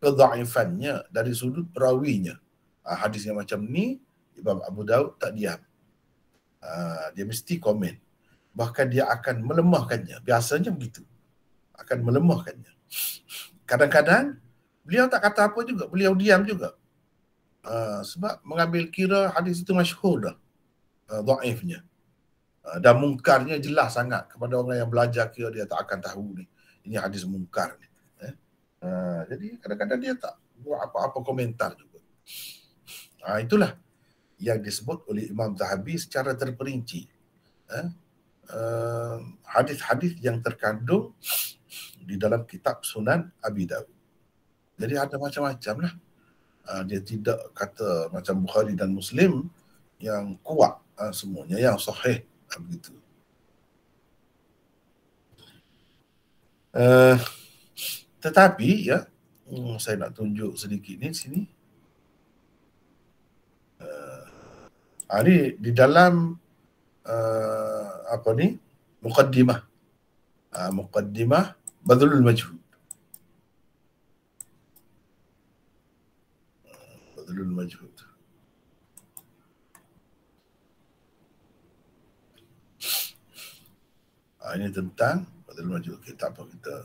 kezaifannya dari sudut perawinya uh, hadis yang macam ni Imam Abu Daud tak diam uh, dia mesti komen bahkan dia akan melemahkannya biasanya begitu akan melemahkannya. Kadang-kadang beliau tak kata apa juga, beliau diam juga. Uh, sebab mengambil kira hadis itu masyhur dah. Ah, dhaifnya. Uh, uh, dan mungkarnya jelas sangat kepada orang yang belajar kira dia tak akan tahu ni. Ini hadis mungkar ni. Eh? Uh, jadi kadang-kadang dia tak buat apa-apa komentar juga. Uh, itulah yang disebut oleh Imam Zahabi secara terperinci. Eh? Uh, hadis-hadis yang terkandung di dalam kitab Sunan Abi Dawud. Jadi ada macam-macam lah. Ah, dia tidak kata macam Bukhari dan Muslim yang kuat ah, semuanya, yang sahih ah, begitu. Uh, tetapi ya, hmm, saya nak tunjuk sedikit ni sini. Uh, ini di dalam uh, apa ni? Mukaddimah. Uh, mukaddimah بدل المجهول بدل المجهول ini tentang bedel majhul kita apa kita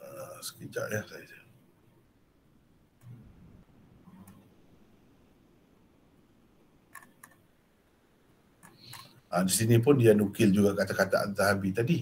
uh, sekejap ya saya Ha, di sini pun dia nukil juga kata-kata Al-Zahabi tadi.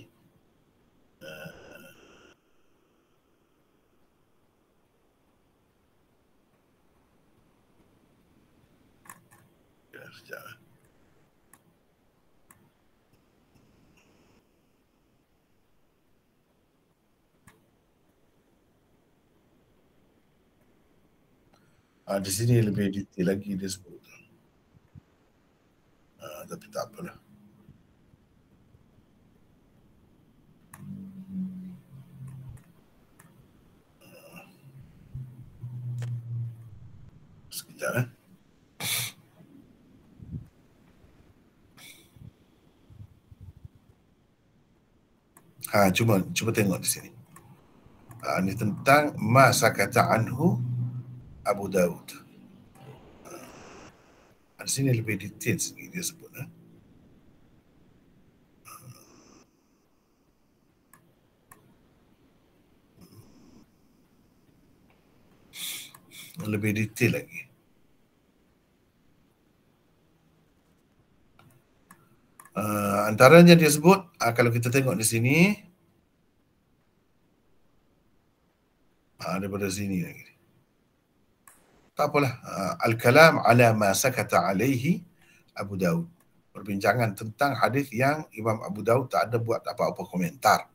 Ha, di sini lebih detail lagi dia sebut tapi tak apalah. Sekejap eh. Ha, cuba, cuba tengok di sini. Ha, ini tentang masa kata Anhu Abu Dawud. Ha, di sini lebih detail sikit dia sebut. lebih detail lagi. Uh, antaranya dia sebut, uh, kalau kita tengok di sini, uh, daripada sini lagi. Tak apalah. Uh, Al-Kalam ala ma sakata alaihi Abu Daud. Perbincangan tentang hadis yang Imam Abu Daud tak ada buat apa-apa komentar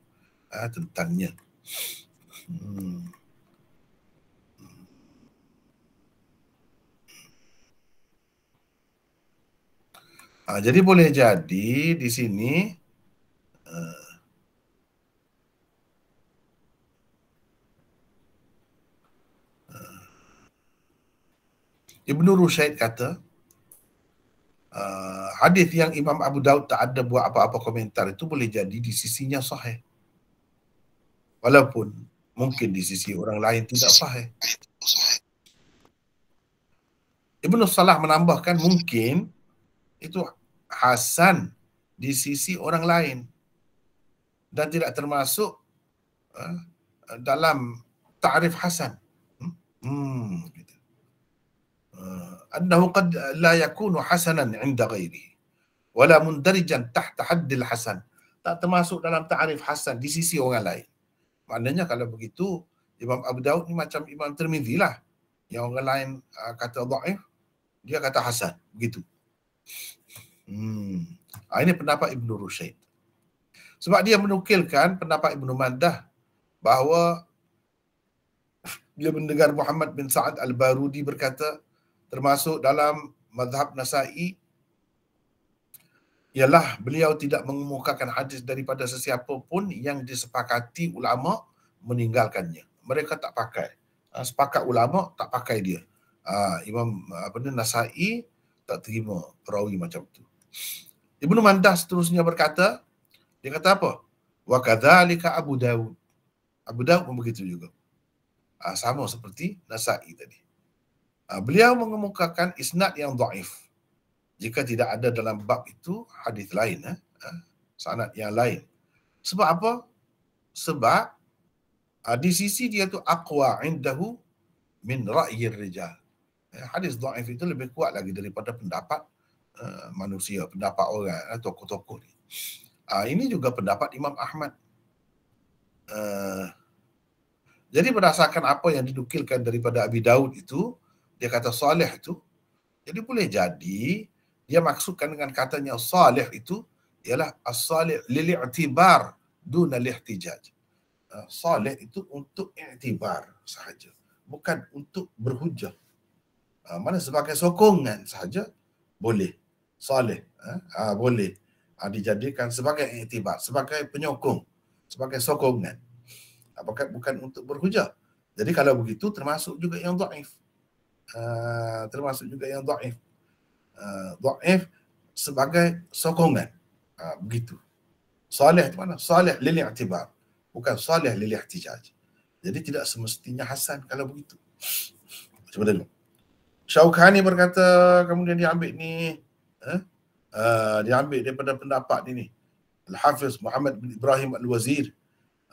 uh, tentangnya. Hmm. Ha, jadi boleh jadi di sini uh, uh, Ibnu Rushaid kata uh, hadis yang Imam Abu Daud tak ada buat apa-apa komentar itu boleh jadi di sisinya sahih. Walaupun mungkin di sisi orang lain tidak sahih. Ibnu Salah menambahkan mungkin itu hasan di sisi orang lain dan tidak termasuk uh, dalam ta'rif hasan hmm, hmm gitu eh, annahu qad la yakunu hasanan 'inda ghairihi wala mundarijan taht haddil hasan tak termasuk dalam ta'rif hasan di sisi orang lain maknanya kalau begitu Imam Abu Daud ni macam Imam Tirmizi lah. Yang orang lain uh, kata da'if, dia kata hasan. Begitu. Hmm. Ah, ini pendapat Ibn Rushaid. Sebab dia menukilkan pendapat Ibn Mandah bahawa dia mendengar Muhammad bin Sa'ad al-Barudi berkata termasuk dalam Madhab Nasai ialah beliau tidak mengemukakan hadis daripada sesiapa pun yang disepakati ulama meninggalkannya. Mereka tak pakai. Ah, sepakat ulama tak pakai dia. Ah, Imam apa ni Nasai tak terima perawi macam tu. Ibnu Mandah seterusnya berkata, dia kata apa? Wa kadzalika Abu Daud. Abu Daud pun begitu juga. Ah, sama seperti Nasa'i tadi. Ah, beliau mengemukakan isnad yang dhaif. Jika tidak ada dalam bab itu hadis lain eh? Ah, sanad yang lain. Sebab apa? Sebab di sisi dia tu aqwa indahu min ra'yir rijal. Eh, hadis dhaif itu lebih kuat lagi daripada pendapat uh, manusia, pendapat orang, uh, tokoh-tokoh ni. Uh, ini juga pendapat Imam Ahmad. Uh, jadi berdasarkan apa yang didukilkan daripada Abi Daud itu, dia kata soleh itu, jadi boleh jadi dia maksudkan dengan katanya soleh itu ialah as-salih lil-i'tibar duna lihtijaj. Uh, soleh itu untuk i'tibar sahaja. Bukan untuk berhujah. Ha, mana sebagai sokongan saja boleh. Soleh. Ha, boleh ha, dijadikan sebagai iktibat, sebagai penyokong, sebagai sokongan. Apakah bukan untuk berhujah. Jadi kalau begitu termasuk juga yang daif. Ha, termasuk juga yang daif. Ha, daif sebagai sokongan. Ha, begitu. Soleh itu mana? Soleh lili iktibat. Bukan soleh lili ihtijaj. Jadi tidak semestinya Hasan kalau begitu. Cuba dulu. Syaukani berkata kemudian dia ambil ni eh? Uh, dia ambil daripada pendapat ni ni Al-Hafiz Muhammad bin Ibrahim Al-Wazir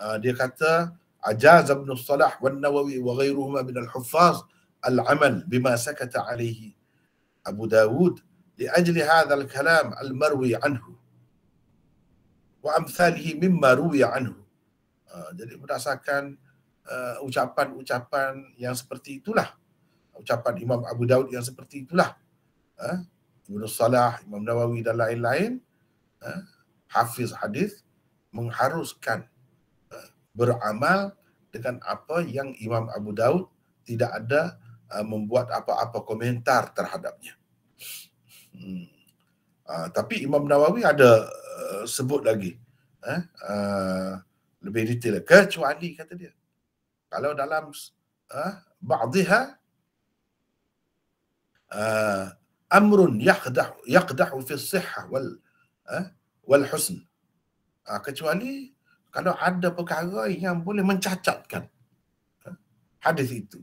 uh, dia kata Ajaz bin Salah wa Nawawi wa ghairuhuma bin Al-Huffaz al-amal bima sakata alayhi Abu Dawud li ajli hadha al-kalam al-marwi anhu wa amthalihi mimma ruwiya anhu uh, jadi berdasarkan uh, ucapan-ucapan yang seperti itulah ucapan Imam Abu Daud yang seperti itulah. Ha? Ibn Salah, Imam Nawawi dan lain-lain. Ha? Hafiz hadis mengharuskan ha? beramal dengan apa yang Imam Abu Daud tidak ada ha? membuat apa-apa komentar terhadapnya. Hmm. Ha, tapi Imam Nawawi ada uh, sebut lagi. Ha? Uh, lebih detail. Kecuali kata dia. Kalau dalam ha? Ba'diha امر يقدح يقدح في الصحه وال والحسن kecuali kalau ada perkara yang boleh mencacatkan hadis itu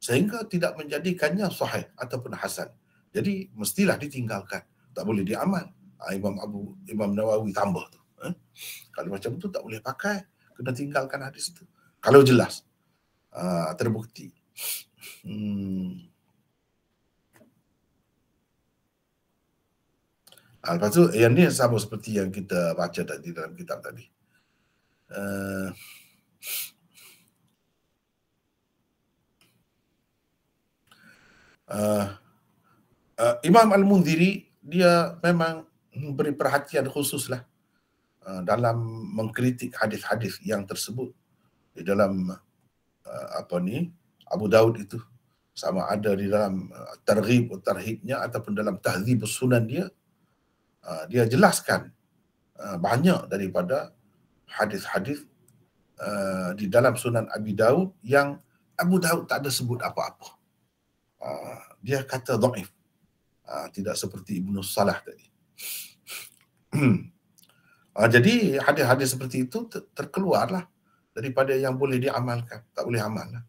sehingga tidak menjadikannya sahih ataupun hasan jadi mestilah ditinggalkan tak boleh diamal ah, Imam Abu Imam Nawawi tambah tu eh? kalau macam tu tak boleh pakai kena tinggalkan hadis itu kalau jelas ah, terbukti hmm. Ha, lepas tu yang ni sama seperti yang kita baca tadi dalam kitab tadi. Uh, Uh, uh, Imam Al-Mundhiri dia memang beri perhatian khususlah uh, dalam mengkritik hadis-hadis yang tersebut di dalam uh, apa ni Abu Daud itu sama ada di dalam uh, targhib atau tarhibnya ataupun dalam tahdzib sunan dia Ah, dia jelaskan ah, banyak daripada hadis-hadis ah, di dalam sunan Abi Daud yang Abu Daud tak ada sebut apa-apa. Dia kata do'if. Tidak seperti Ibnu Salah tadi. [clears throat] Jadi hadis-hadis seperti itu terkeluarlah daripada yang boleh diamalkan. Tak boleh amalkan. Lah.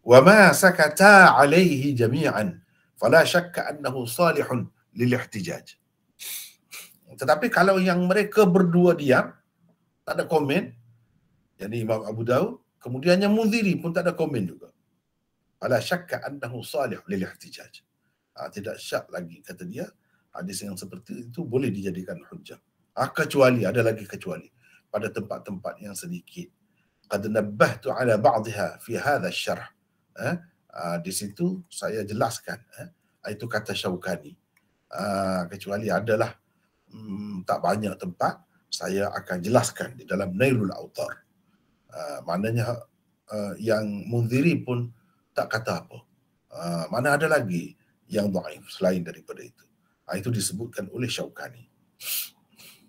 Wa ma sakata alaihi jami'an fala syakka annahu salihun lil ihtijaj tetapi kalau yang mereka berdua diam tak ada komen jadi Imam Abu Daud kemudiannya Mudhiri pun tak ada komen juga fala syakka annahu salih lil ihtijaj ha, tidak syak lagi kata dia hadis yang seperti itu boleh dijadikan hujah ha, kecuali ada lagi kecuali pada tempat-tempat yang sedikit qad nabbahtu ala ba'dha fi hadha syarh ha? Ah, di situ saya jelaskan eh, itu kata Syaukani uh, kecuali adalah hmm, tak banyak tempat saya akan jelaskan di dalam Nailul Autar uh, maknanya uh, yang mundiri pun tak kata apa uh, mana ada lagi yang da'if selain daripada itu uh, itu disebutkan oleh Syaukani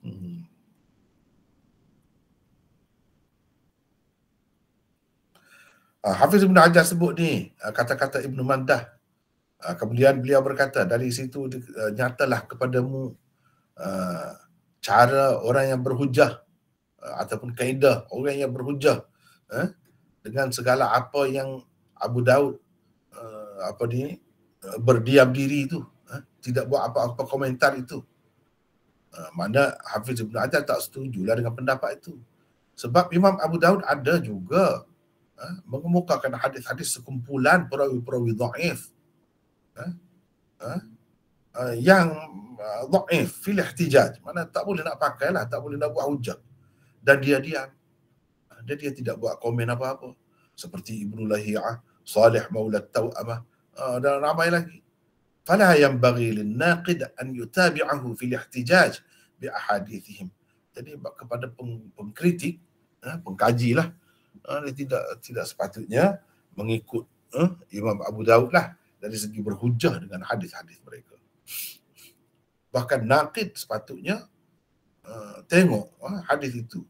hmm. Ah, Hafiz Ibn Hajar sebut ni ah, kata-kata Ibn Mandah. Ah, kemudian beliau berkata dari situ nyatalah kepadamu cara orang yang berhujah ataupun kaedah orang yang berhujah eh, dengan segala apa yang Abu Daud apa ni berdiam diri itu eh, tidak buat apa-apa komentar itu mana Hafiz Ibn Hajar tak setuju lah dengan pendapat itu sebab Imam Abu Daud ada juga Ha? mengemukakan hadis-hadis sekumpulan perawi-perawi dhaif ha? Ha? yang dhaif fil ihtijaj mana tak boleh nak pakailah, tak boleh nak buat hujah dan dia diam dia dia tidak buat komen apa-apa seperti Ibnu Lahiyah Salih Maula Tawama dan ramai lagi fala yanbaghi lin naqid an yutabi'ahu fil ihtijaj bi ahadithihim jadi kepada pengkritik pengkaji lah uh, dia tidak tidak sepatutnya mengikut uh, Imam Abu Daud lah dari segi berhujah dengan hadis-hadis mereka. Bahkan nakid sepatutnya uh, tengok uh, hadis itu.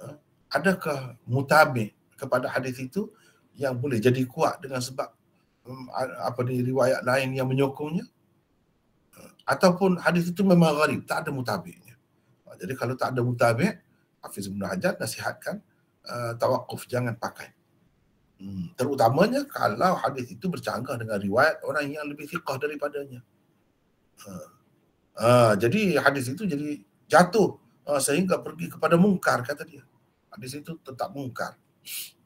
Uh, adakah mutabih kepada hadis itu yang boleh jadi kuat dengan sebab um, apa ni riwayat lain yang menyokongnya ataupun hadis itu memang gharib tak ada mutabiknya jadi kalau tak ada mutabik Hafiz bin Hajar nasihatkan Eh, tawakuf jangan pakai hmm. terutamanya kalau hadis itu bercanggah dengan riwayat orang yang lebih fiqah daripadanya uh. Uh, jadi hadis itu jadi jatuh uh, sehingga pergi kepada mungkar kata dia hadis itu tetap mungkar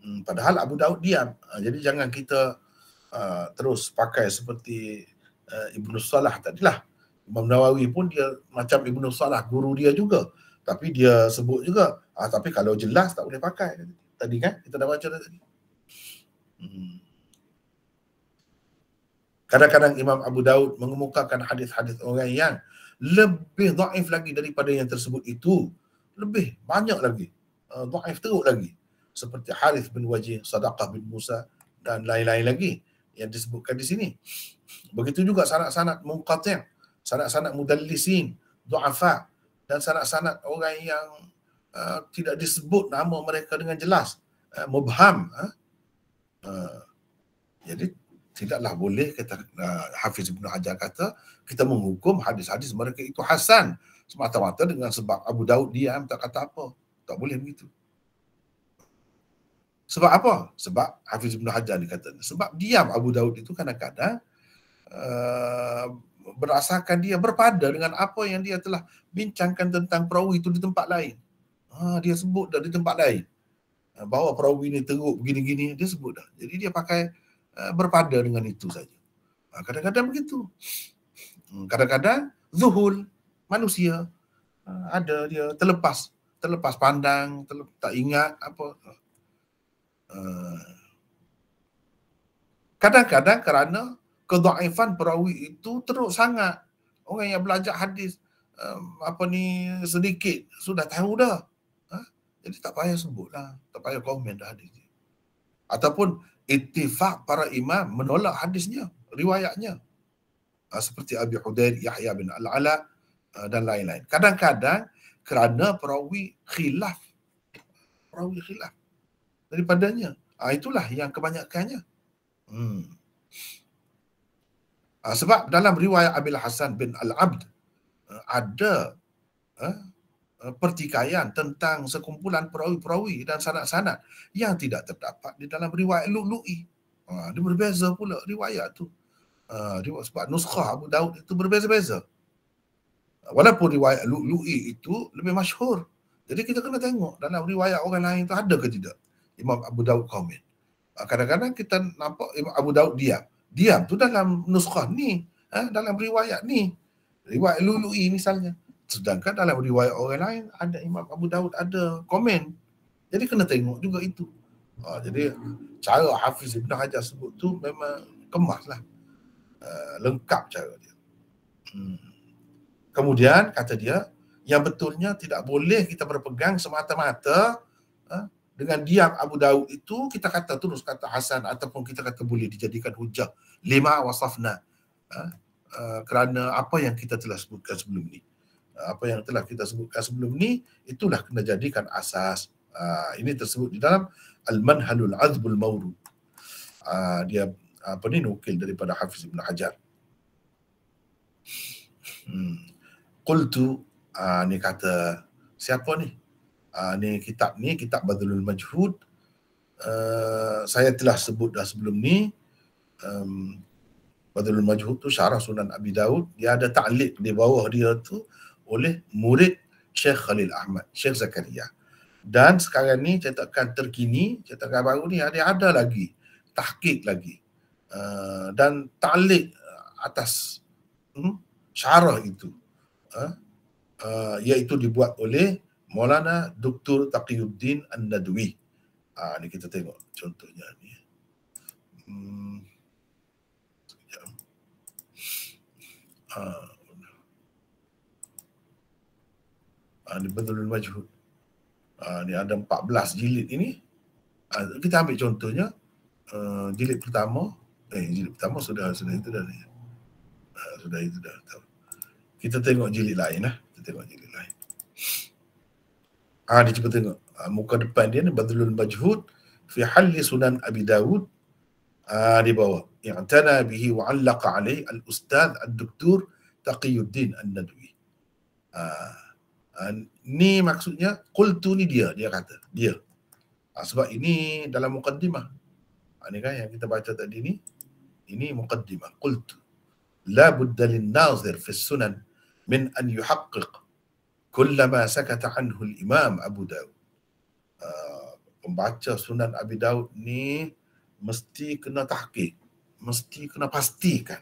hmm. padahal Abu Daud diam uh, jadi jangan kita uh, terus pakai seperti uh, Ibnu Salah tadilah Imam Nawawi pun dia macam Ibnu Salah guru dia juga tapi dia sebut juga Ah, tapi kalau jelas tak boleh pakai. Tadi kan kita dah baca tadi. Hmm. Kadang-kadang Imam Abu Daud mengemukakan hadis-hadis orang yang lebih daif lagi daripada yang tersebut itu. Lebih banyak lagi. Uh, ah, daif teruk lagi. Seperti Harith bin Wajih, Sadaqah bin Musa dan lain-lain lagi yang disebutkan di sini. Begitu juga sanak-sanak mungkatir, sanak-sanak mudallisin, du'afa dan sanak-sanak orang yang Uh, tidak disebut nama mereka dengan jelas uh, mubham uh, uh, jadi tidaklah boleh kita uh, Hafiz Ibn Hajar kata kita menghukum hadis-hadis mereka itu hasan semata-mata dengan sebab Abu Daud dia tak kata apa tak boleh begitu sebab apa sebab Hafiz Ibn Hajar ni kata sebab diam Abu Daud itu kadang-kadang uh, berasakan dia berpada dengan apa yang dia telah bincangkan tentang perawi itu di tempat lain. Ha, dia sebut dah di tempat lain. Bahawa Perawi ni teruk begini-gini, dia sebut dah. Jadi dia pakai ah, berpada dengan itu saja. Ah, kadang-kadang begitu. Hmm, kadang-kadang zuhul manusia ada dia terlepas. Terlepas pandang, terlepas, tak ingat apa. Kadang-kadang kerana kedaifan perawi itu teruk sangat. Orang yang belajar hadis apa ni sedikit sudah tahu dah. Jadi tak payah sebut lah, Tak payah komen dah hadis dia. Ataupun itifak para imam menolak hadisnya, riwayatnya. Ha, seperti Abi Hudair, Yahya bin Al-Ala ha, dan lain-lain. Kadang-kadang kerana perawi khilaf. Perawi khilaf. Daripadanya. Ha, itulah yang kebanyakannya. Hmm. Ha, sebab dalam riwayat Abil Hasan bin Al-Abd ada ha, Eh, pertikaian tentang sekumpulan perawi-perawi dan sanak-sanak yang tidak terdapat di dalam riwayat Lu'lu'i. Ha, dia berbeza pula riwayat tu. Ha, sebab nuskah Abu Daud itu berbeza-beza. Walaupun riwayat Lu'lu'i itu lebih masyhur. Jadi kita kena tengok dalam riwayat orang lain itu ada ke tidak. Imam Abu Daud komen. Ha, kadang-kadang kita nampak Imam Abu Daud diam. Diam tu dalam nuskah ni. Ha, dalam riwayat ni. Riwayat Lu'lu'i misalnya. Sedangkan dalam riwayat orang lain ada Imam Abu Daud ada komen. Jadi kena tengok juga itu. Uh, jadi cara Hafiz Ibn Hajar sebut tu memang kemaslah. Uh, lengkap cara dia. Hmm. Kemudian kata dia yang betulnya tidak boleh kita berpegang semata-mata uh, dengan diam Abu Daud itu kita kata terus kata Hasan ataupun kita kata boleh dijadikan hujah lima wasafna uh, uh, kerana apa yang kita telah sebutkan sebelum ini apa yang telah kita sebutkan sebelum ni itulah kena jadikan asas uh, ini tersebut di dalam al-manhalul azbul maurud uh, dia apa ni nukil daripada Hafiz Ibn Hajar hmm. uh, ni kata siapa ni uh, ni kitab ni kitab Badrul Majhud uh, saya telah sebut dah sebelum ni um, Badrul Majhud tu syarah Sunan Abi Daud dia ada ta'liq di bawah dia tu oleh murid Syekh Khalil Ahmad, Syekh Zakaria. Dan sekarang ni cetakan terkini, cetakan baru ni ada ada lagi, tahqiq lagi. Uh, dan talik atas hmm, syarah itu. Uh, uh, iaitu dibuat oleh Maulana Dr. Taqiyuddin An-Nadwi. Ah uh, ni kita tengok contohnya ni. Hmm. Uh. ni Badrul Majhud. ni ada 14 jilid ini. Ah, kita ambil contohnya ah, jilid pertama, eh jilid pertama sudah sudah itu dah. Ah, sudah itu dah. Kita tengok jilid lain lah. Kita tengok jilid lain. Ah dia cuba tengok. muka depan dia ni Badrul Majhud fi halli sunan Abi Dawud. Ah di bawah. I'tana bihi wa 'allaqa 'alaihi al-ustadz al-doktor Taqiyuddin al nadwi Ah Ah, ni maksudnya kultu ni dia dia kata dia ha, sebab ini dalam mukaddimah ha, ah, ni kan yang kita baca tadi ni ini mukaddimah kultu. la budda lin nazir fi sunan min an yuhaqqiq kullama sakata anhu al imam abu daud ha, pembaca sunan abi daud ni mesti kena tahqiq mesti kena pastikan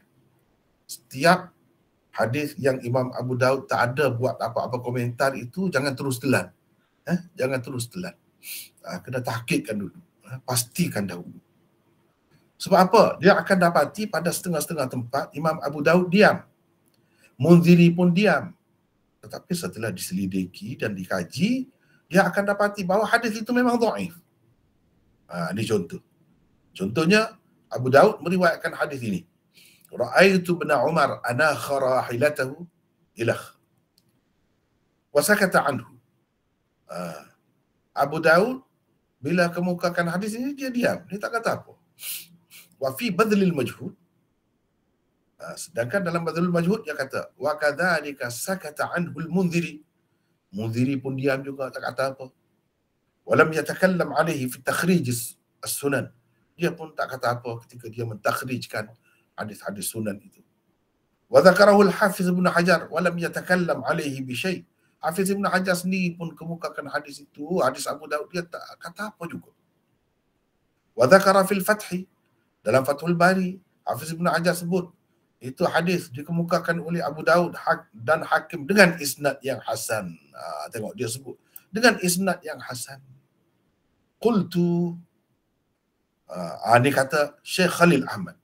setiap hadis yang Imam Abu Daud tak ada buat apa-apa komentar itu jangan terus telan. Eh, jangan terus telan. Ha, kena tahkikkan dulu. Ha, pastikan dahulu. Sebab apa? Dia akan dapati pada setengah-setengah tempat Imam Abu Daud diam. Munziri pun diam. Tetapi setelah diselidiki dan dikaji, dia akan dapati bahawa hadis itu memang dhaif. Ha, ini contoh. Contohnya, Abu Daud meriwayatkan hadis ini. رأيت ابن عمر أناخ راحلته إلخ وسكت عنه أبو داود بلا كموكا كان حديث dia diam dia tak kata apa وفي بذل المجهود sedangkan dalam bazul majhud dia kata wa kadzalika sakata anhu al-mundhiri mundhiri pun diam juga tak kata apa walam yatakallam alayhi fi takhrij as-sunan dia pun tak kata apa ketika dia mentakhrijkan hadis-hadis sunan itu. Wa zakarahu al-Hafiz Ibn Hajar wa lam yatakallam alayhi bi syai. Hafiz Ibn Hajar sendiri pun kemukakan hadis itu, hadis Abu Daud dia tak kata apa juga. Wa zakara fil Fath dalam Fathul Bari, Hafiz Ibn Hajar sebut itu hadis dikemukakan oleh Abu Daud dan Hakim dengan isnad yang hasan. Ha, tengok dia sebut dengan isnad yang hasan. Qultu ah ha, ni kata Syekh Khalil Ahmad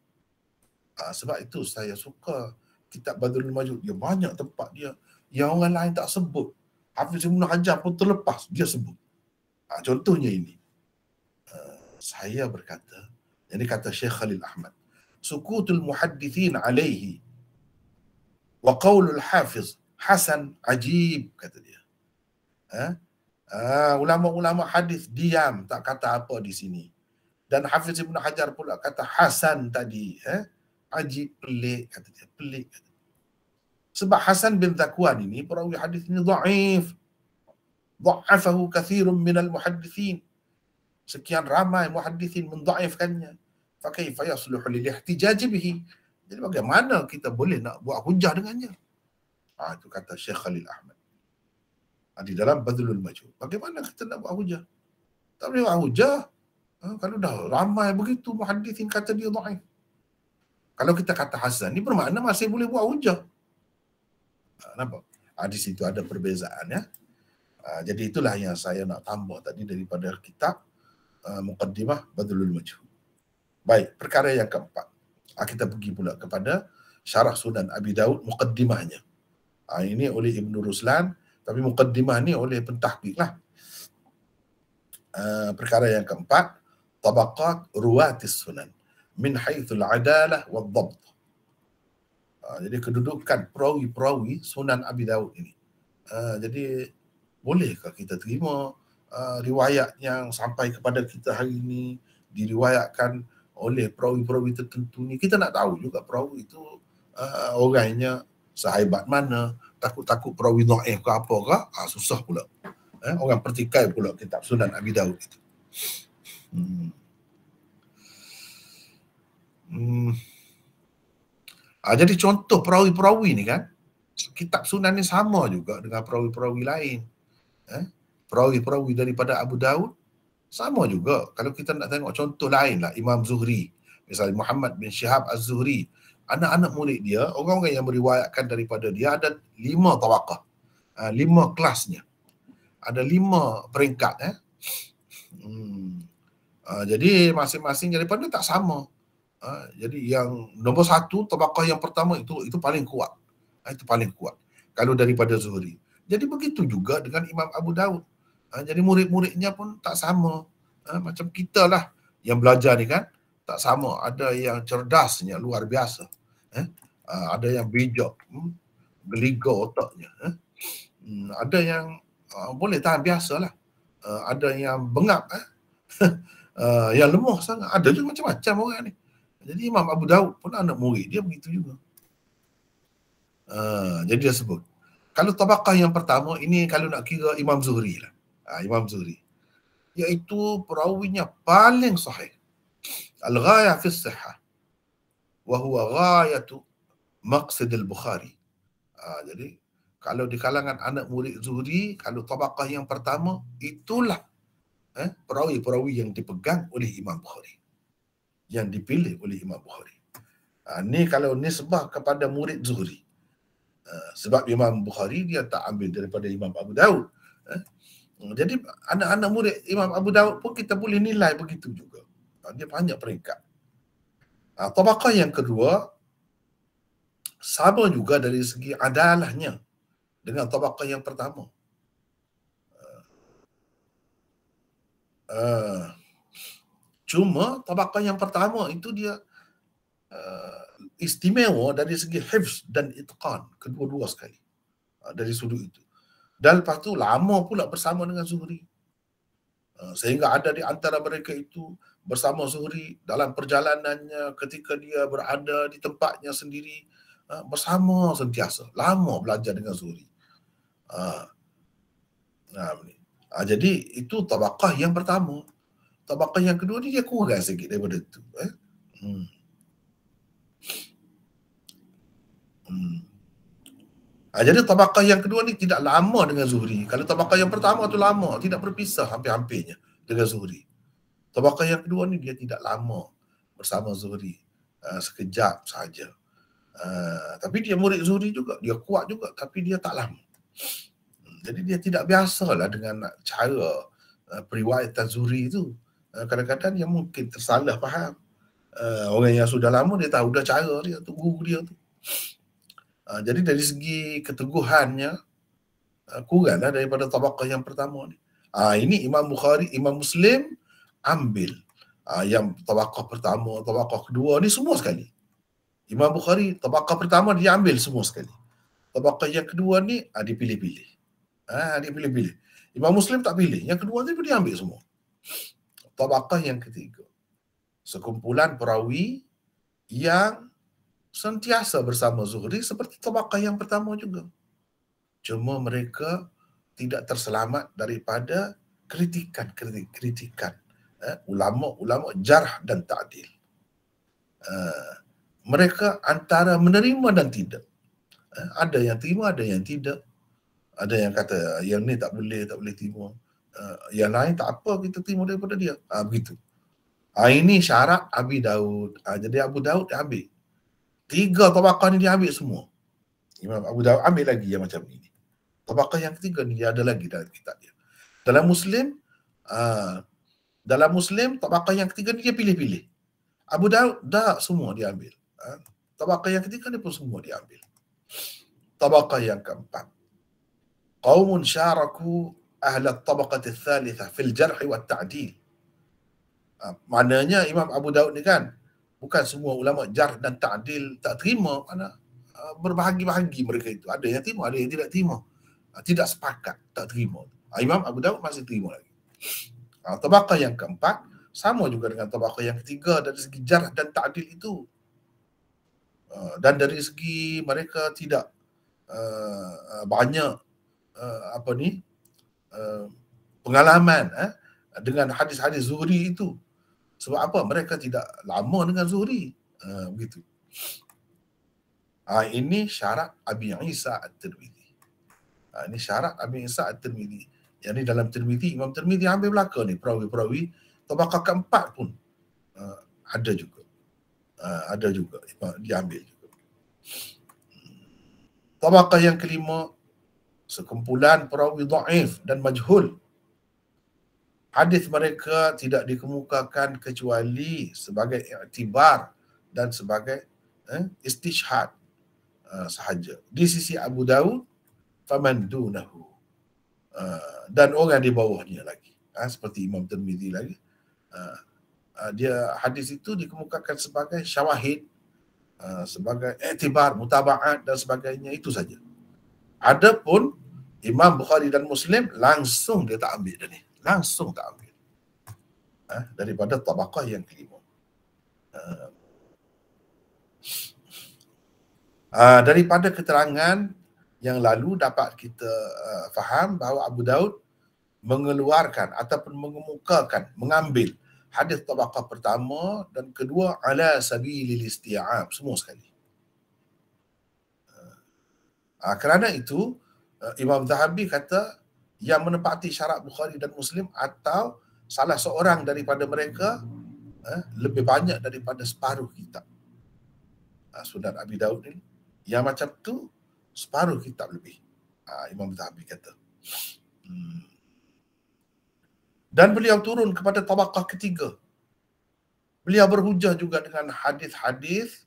Uh, sebab itu saya suka kitab Badrul Majud. Dia banyak tempat dia yang orang lain tak sebut. Hafiz Ibn Hajar pun terlepas, dia sebut. Uh, contohnya ini. Uh, saya berkata, ini kata Syekh Khalil Ahmad. Sukutul muhaddithin alaihi wa qawlul hafiz hasan ajib, kata dia. Uh, uh, ulama-ulama hadith diam, tak kata apa di sini. Dan Hafiz Ibn Hajar pula kata hasan tadi. Eh? aji pelik kata dia pelik kata dia. sebab Hasan bin Zakwan ini perawi hadis ini dhaif dha'afahu kathirun min al muhaddithin sekian ramai muhaddithin mendhaifkannya fa kayfa yasluhu lil ihtijaj bihi jadi bagaimana kita boleh nak buat hujah dengannya ah ha, itu kata Syekh Khalil Ahmad ha, di dalam Badlul Majhul bagaimana kita nak buat hujah tak boleh buat hujah ha, kalau dah ramai begitu muhaddithin kata dia dhaif kalau kita kata hasan ni bermakna masih boleh buat hujah. Ah, nampak? Ha, di situ ada perbezaan ya. Ha, jadi itulah yang saya nak tambah tadi daripada kitab uh, Muqaddimah Badulul Majhul. Baik, perkara yang keempat. Ha, kita pergi pula kepada syarah Sunan Abi Daud Muqaddimahnya. Ha, ini oleh Ibn Ruslan. Tapi Muqaddimah ni oleh pentahbik lah. Ha, perkara yang keempat. tabaqat Ruwati Sunan min haythul adalah wadzabt. Ah, jadi kedudukan perawi-perawi Sunan Abi Dawud ini. Ah, jadi bolehkah kita terima ah, riwayat yang sampai kepada kita hari ini diriwayatkan oleh perawi-perawi tertentu ni kita nak tahu juga perawi itu orangnya sehebat mana takut-takut perawi dhaif ke apa ke ah, susah pula eh, orang pertikai pula kitab sunan Abi Dawud itu hmm. Hmm. Ha, jadi contoh perawi-perawi ni kan, kitab sunan ni sama juga dengan perawi-perawi lain. Eh? Perawi-perawi daripada Abu Daud, sama juga. Kalau kita nak tengok contoh lain lah, Imam Zuhri. Misalnya Muhammad bin Syihab Az-Zuhri. Anak-anak murid dia, orang-orang yang meriwayatkan daripada dia ada lima tawakah. Ha, ah, lima kelasnya. Ada lima peringkat. Eh? Hmm. Ha, jadi masing-masing daripada tak sama. Ha, jadi yang nombor satu tabaqah yang pertama itu itu paling kuat. Ha, itu paling kuat. Kalau daripada Zuhri. Jadi begitu juga dengan Imam Abu Daud. Ha, jadi murid-muridnya pun tak sama. Ha, macam kita lah yang belajar ni kan. Tak sama. Ada yang cerdasnya luar biasa. Eh? Ha, ada yang bijak. Hmm? Geliga otaknya. Eh? Hmm, ada yang ha, boleh tahan biasa lah. Ha, ada yang bengap. Eh? uh, [laughs] yang lemah sangat. Ada juga macam-macam orang ni. Jadi Imam Abu Daud pun anak murid. Dia begitu juga. Uh, jadi dia sebut. Kalau tabakah yang pertama, ini kalau nak kira Imam Zuhri lah. Uh, Imam Zuhri. Iaitu perawinya paling sahih. Al-ghaya fi sihah. Wahuwa ghayatu maqsid al-Bukhari. Uh, jadi, kalau di kalangan anak murid Zuhri, kalau tabakah yang pertama, itulah eh, perawi-perawi yang dipegang oleh Imam Bukhari yang dipilih oleh Imam Bukhari. Ini ha, kalau nisbah kepada murid Zuhri. Ha, sebab Imam Bukhari dia tak ambil daripada Imam Abu Daud. Ha? Jadi anak-anak murid Imam Abu Daud pun kita boleh nilai begitu juga. Dia banyak peringkat. Tabakah yang kedua, sama juga dari segi adalahnya dengan tabakah yang pertama. Uh, Cuma tabakan yang pertama itu dia uh, istimewa dari segi hifz dan itqan. Kedua-dua sekali. Uh, dari sudut itu. Dan lepas tu lama pula bersama dengan Zuhri. Uh, sehingga ada di antara mereka itu bersama Zuhri dalam perjalanannya ketika dia berada di tempatnya sendiri. Uh, bersama sentiasa. Lama belajar dengan Zuhri. Uh, nah, uh, jadi itu tabakah yang pertama tabaqah yang kedua ni dia kurang sikit daripada tu eh? hmm. Hmm. Ha, jadi tabaqah yang kedua ni tidak lama dengan Zuhri kalau tabaqah yang pertama tu lama tidak berpisah hampir-hampirnya dengan Zuhri tabaqah yang kedua ni dia tidak lama bersama Zuhri uh, sekejap sahaja uh, ah, tapi dia murid Zuhri juga dia kuat juga tapi dia tak lama hmm, jadi dia tidak biasalah dengan cara uh, periwayatan Zuri itu. Uh, Eh, kadang-kadang dia mungkin tersalah faham. Uh, orang yang sudah lama dia tahu dah cara dia tu guru dia tu. Uh, jadi dari segi keteguhannya uh, kuranglah daripada tabaqah yang pertama ni. Ah uh, ini Imam Bukhari, Imam Muslim ambil uh, yang tabaqah pertama, tabaqah kedua ni semua sekali. Imam Bukhari tabaqah pertama dia ambil semua sekali. Tabaqah yang kedua ni uh, dia pilih-pilih. Ah uh, dia pilih-pilih. Imam Muslim tak pilih. Yang kedua tu dia ambil semua tabaqah yang ketiga. Sekumpulan perawi yang sentiasa bersama Zuhri seperti tabaqah yang pertama juga. Cuma mereka tidak terselamat daripada kritikan kritikan eh, ulama ulama jarh dan ta'dil. Eh, mereka antara menerima dan tidak. Eh, ada yang terima, ada yang tidak. Ada yang kata yang ni tak boleh, tak boleh terima uh, yang lain tak apa kita terima daripada dia. Ha, begitu. Ha, ini syarat Abi Daud. Ha, jadi Abu Daud dia ambil. Tiga tabakah ni dia ambil semua. Imam Abu Daud ambil lagi yang macam ini. Tabakah yang ketiga ni dia ada lagi dalam kitab dia. Dalam Muslim, uh, dalam Muslim tabakah yang ketiga ni dia pilih-pilih. Abu Daud dah semua dia ambil. Ha, tabakah yang ketiga ni pun semua dia ambil. Tabakah yang keempat. Qawmun syaraku أهل الطبقة الثالثة في الجرح والتعديل maknanya Imam Abu Daud ni kan bukan semua ulama jarh dan ta'dil tak terima mana ah, berbahagi-bahagi mereka itu ada yang terima ada yang tidak terima ah, tidak sepakat tak terima ah, Imam Abu Daud masih terima lagi tabaqah yang keempat sama juga dengan tabaqah yang ketiga dari segi jarh dan ta'dil itu dan dari segi mereka tidak banyak apa ni Eh, pengalaman eh, dengan hadis-hadis Zuhri itu. Sebab apa? Mereka tidak lama dengan Zuhri. Uh, begitu. Uh, ini syarat Abi Isa At-Tirmidhi. Uh, ini syarat Abi Isa At-Tirmidhi. Yang ini dalam Tirmidhi, Imam Tirmidhi ambil belaka ni, perawi-perawi. Tabakah keempat pun uh, ada juga. Uh, ada juga. Dia ambil juga. Tabakah yang kelima, sekumpulan perawi dhaif dan majhul hadis mereka tidak dikemukakan kecuali sebagai iktibar dan sebagai eh, istishhad uh, sahaja di sisi Abu Daud faman dunahu uh, dan orang di bawahnya lagi ha, seperti Imam Tirmizi lagi uh, uh, dia hadis itu dikemukakan sebagai syawahid uh, sebagai iktibar mutabaat dan sebagainya itu saja Adapun Imam Bukhari dan Muslim langsung dia tak ambil dia ni. Langsung tak ambil. Ha? daripada tabaqah yang kelima. Ha? Ha, daripada keterangan yang lalu dapat kita uh, faham bahawa Abu Daud mengeluarkan ataupun mengemukakan, mengambil hadis tabaqah pertama dan kedua ala sabi sabilil isti'ab semua sekali. Ha, kerana itu uh, Imam Zahabi kata yang menepati syarat Bukhari dan Muslim atau salah seorang daripada mereka eh, lebih banyak daripada separuh kitab. Ha, Sunan Abi Daud ni yang macam tu separuh kitab lebih. Ha, Imam Zahabi kata. Hmm. Dan beliau turun kepada tabakah ketiga. Beliau berhujah juga dengan hadis-hadis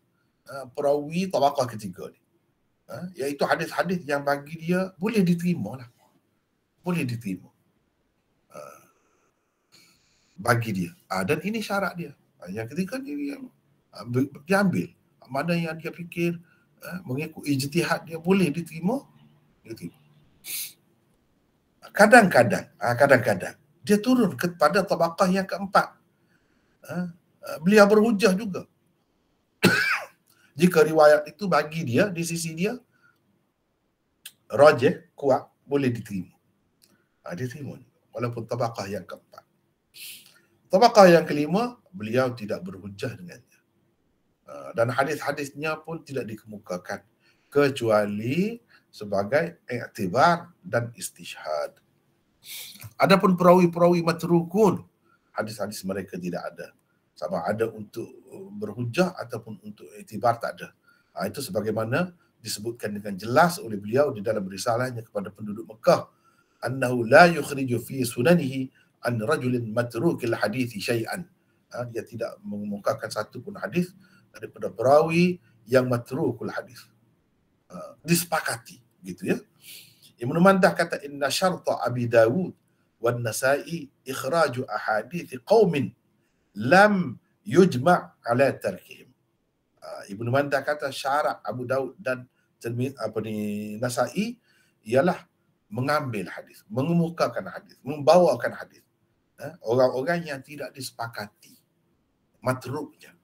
uh, perawi tabakah ketiga ni ha? iaitu hadis-hadis yang bagi dia boleh diterima lah. Boleh diterima. Ha? Bagi dia. Ha? Dan ini syarat dia. Ha? Yang ketiga dia, dia, ha, dia ambil. Mana yang dia fikir ha? mengikut ijtihad dia boleh diterima. Dia terima. Ha, kadang-kadang, ha, kadang-kadang, dia turun kepada tabaqah yang keempat. Beliau berhujah juga jika riwayat itu bagi dia di sisi dia rajih kuat boleh diterima ha, terima. walaupun tabakah yang keempat tabakah yang kelima beliau tidak berhujah dengannya ha, dan hadis-hadisnya pun tidak dikemukakan kecuali sebagai iktibar dan istishhad adapun perawi-perawi matrukun hadis-hadis mereka tidak ada sama ada untuk uh, berhujah ataupun untuk iktibar tak ada. Ha, itu sebagaimana disebutkan dengan jelas oleh beliau di dalam risalahnya kepada penduduk Mekah. Annahu la yukhriju fi sunanihi an rajulin matrukil hadithi syai'an. Ha, dia tidak mengemukakan satu pun hadis daripada perawi yang matrukul hadis. Ha, disepakati. Gitu ya. Ibn Mandah kata inna syarta Abi Dawud wa nasai ikhraju ahadithi qawmin lam yujma' ala tarkihim. Ah, Ibnu Manda kata syarat Abu Daud dan apa ni Nasa'i ialah mengambil hadis, mengemukakan hadis, membawakan hadis. Ah, orang-orang yang tidak disepakati matruknya.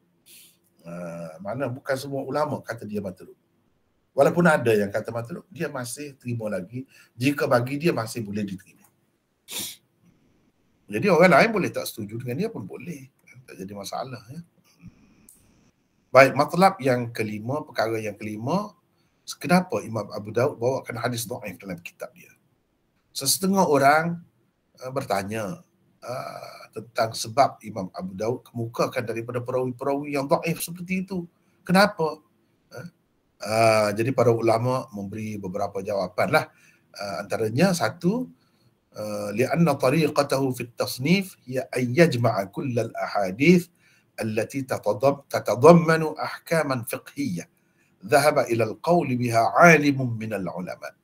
Ah, mana bukan semua ulama kata dia matruk. Walaupun ada yang kata matruk, dia masih terima lagi. Jika bagi dia masih boleh diterima. Jadi orang lain boleh tak setuju dengan dia pun boleh tak jadi masalah ya. Baik, matlab yang kelima, perkara yang kelima, kenapa Imam Abu Daud bawakan hadis dhaif dalam kitab dia? Sesetengah orang uh, bertanya uh, tentang sebab Imam Abu Daud kemukakan daripada perawi-perawi yang dhaif seperti itu. Kenapa? Uh, uh, jadi para ulama memberi beberapa jawapan lah. Uh, antaranya satu, لأن طريقته في التصنيف هي أن يجمع كل الأحاديث التي تتضمن أحكاما فقهية ذهب إلى القول بها عالم من العلماء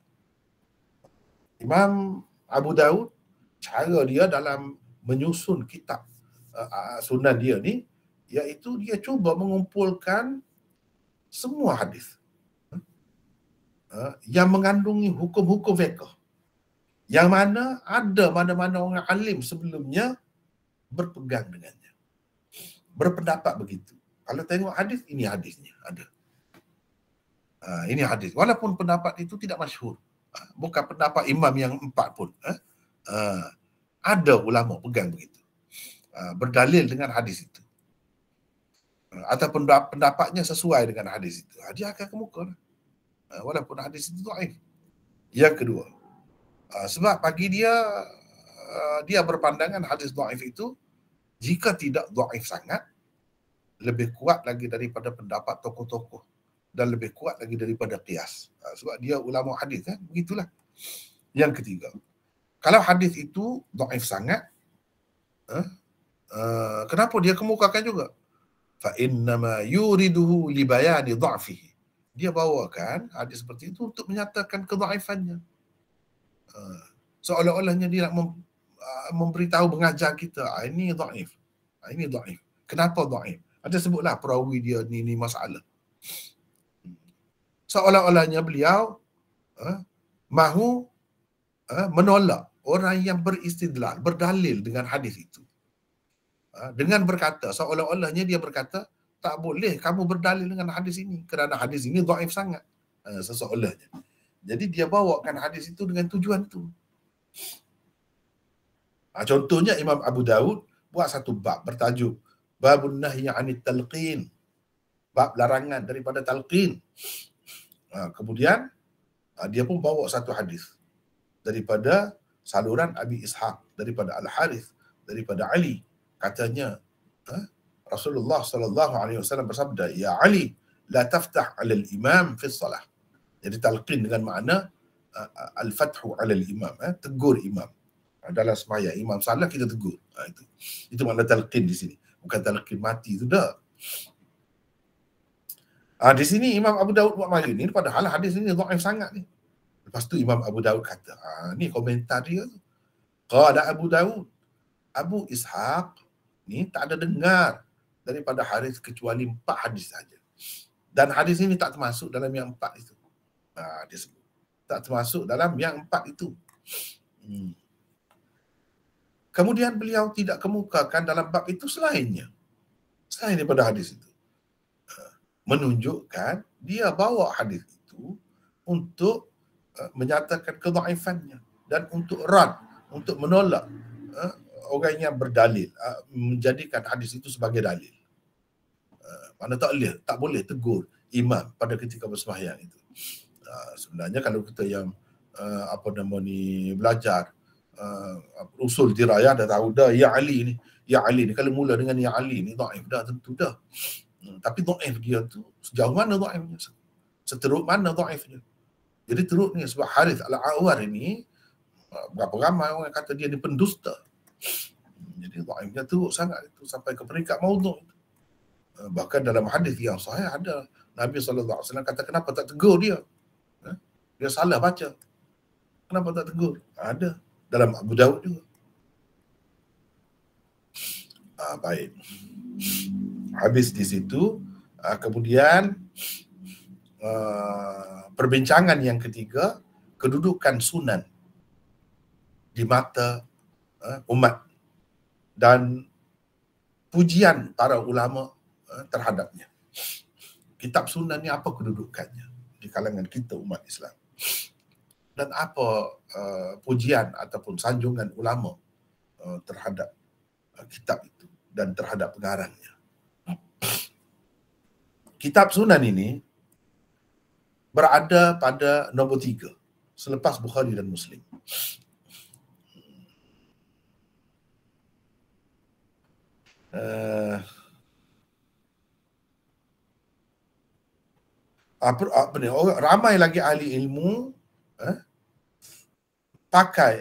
إمام أبو داود cara dia dalam menyusun kitab sunan dia ni iaitu dia cuba mengumpulkan semua hadis yang mengandungi hukum-hukum fiqh yang mana ada mana-mana orang alim sebelumnya berpegang dengannya. Berpendapat begitu. Kalau tengok hadis, ini hadisnya. Ada. Uh, ini hadis. Walaupun pendapat itu tidak masyhur. Uh, bukan pendapat imam yang empat pun. Uh, ada ulama pegang begitu. Uh, berdalil dengan hadis itu. Uh, atau pendapatnya sesuai dengan hadis itu. Hadis dia akan kemuka. Uh, lah. walaupun hadis itu do'if. Yang kedua. Ah, sebab bagi dia uh, dia berpandangan hadis dhaif itu jika tidak dhaif sangat lebih kuat lagi daripada pendapat tokoh-tokoh dan lebih kuat lagi daripada qiyas uh, sebab dia ulama hadis kan begitulah yang ketiga kalau hadis itu dhaif sangat eh uh, kenapa dia kemukakan juga fa innama yuriduhu li bayani dha'fihi dia bawakan hadis seperti itu untuk menyatakan kedhaifannya Ah, seolah-olahnya dia nak mem, uh, memberitahu mengajar kita ah, ini dhaif ini dhaif kenapa dhaif ada sebutlah perawi dia ni ni masalah hmm. seolah-olahnya beliau uh, mahu uh, menolak orang yang beristidlal berdalil dengan hadis itu uh, dengan berkata seolah-olahnya dia berkata tak boleh kamu berdalil dengan hadis ini kerana hadis ini dhaif sangat uh, seolah-olahnya jadi dia bawakan hadis itu dengan tujuan itu. Ha, contohnya Imam Abu Daud buat satu bab bertajuk Babun Nahya Anit Talqin. Bab larangan daripada Talqin. Ha, kemudian ha, dia pun bawa satu hadis daripada saluran Abi Ishaq, daripada Al-Harith, daripada Ali. Katanya ha, Rasulullah sallallahu alaihi wasallam bersabda, "Ya Ali, la taftah 'ala al-imam fi salah." Jadi talqin dengan makna uh, al-fathu al imam eh, tegur imam. Adalah ha, semaya imam salah kita tegur. Uh, itu. Itu makna talqin di sini. Bukan talqin mati itu dah. Ah di sini Imam Abu Daud buat maju ni padahal hadis ni dhaif sangat ni. Lepas tu Imam Abu Daud kata, ah ni komentar dia. Qala Abu Daud, Abu Ishaq ni tak ada dengar daripada hadis kecuali empat hadis saja. Dan hadis ini tak termasuk dalam yang empat itu. Ha, dia sebut. Tak termasuk dalam yang empat itu. Hmm. Kemudian beliau tidak kemukakan dalam bab itu selainnya. Selain daripada hadis itu. Ha, menunjukkan dia bawa hadis itu untuk uh, menyatakan kezaifannya dan untuk rad, untuk menolak uh, orang yang berdalil, uh, menjadikan hadis itu sebagai dalil. Uh, mana tak boleh, tak boleh tegur imam pada ketika bersembahyang itu. Ah, sebenarnya kalau kita yang uh, apa nama ni belajar uh, usul dirayah dah tahu dah ya ali ni ya ali ni kalau mula dengan ya ali ni dhaif dah tentu dah hmm, tapi dhaif dia tu sejauh mana dhaifnya seteruk mana dhaifnya jadi teruk ni sebab harith al awar ni berapa ramai orang yang kata dia ni pendusta hmm, jadi dhaifnya teruk sangat itu sampai ke peringkat maudhu' uh, bahkan dalam hadis yang sahih ada Nabi SAW kata kenapa tak tegur dia dia salah baca. Kenapa tak tegur? Ada. Dalam Abu Dawud juga. Ah, baik. Habis di situ, ah, kemudian ah, perbincangan yang ketiga, kedudukan sunan di mata ah, umat dan pujian para ulama ah, terhadapnya. Kitab sunan ni apa kedudukannya di kalangan kita umat Islam? dan apa uh, pujian ataupun sanjungan ulama uh, terhadap uh, kitab itu dan terhadap pengarangnya. Kitab Sunan ini berada pada nombor tiga selepas Bukhari dan Muslim. Uh, apa, apa ni orang ramai lagi ahli ilmu eh, pakai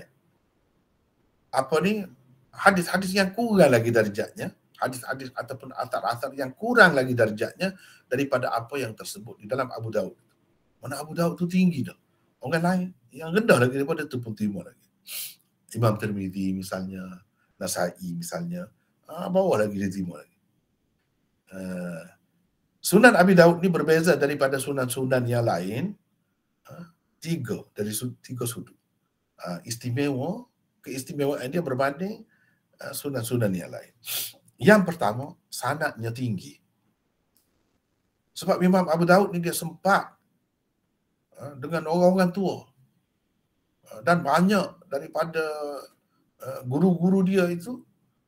apa ni hadis-hadis yang kurang lagi darjatnya hadis-hadis ataupun atar-atar yang kurang lagi darjatnya daripada apa yang tersebut di dalam Abu Daud. Mana Abu Daud tu tinggi dah. Orang lain yang rendah lagi daripada tu pun timur lagi. Imam Tirmizi misalnya, Nasai misalnya, ah bawah lagi dia timur lagi. Ah, Sunan Abi Daud ni berbeza daripada sunan-sunan yang lain ha? tiga dari tiga sudut. Ha, istimewa, keistimewaan dia berbanding ha, sunan-sunan yang lain. Yang pertama, sanatnya tinggi. Sebab Imam Abu Daud ni dia sempat dengan orang-orang tua. Dan banyak daripada guru-guru dia itu,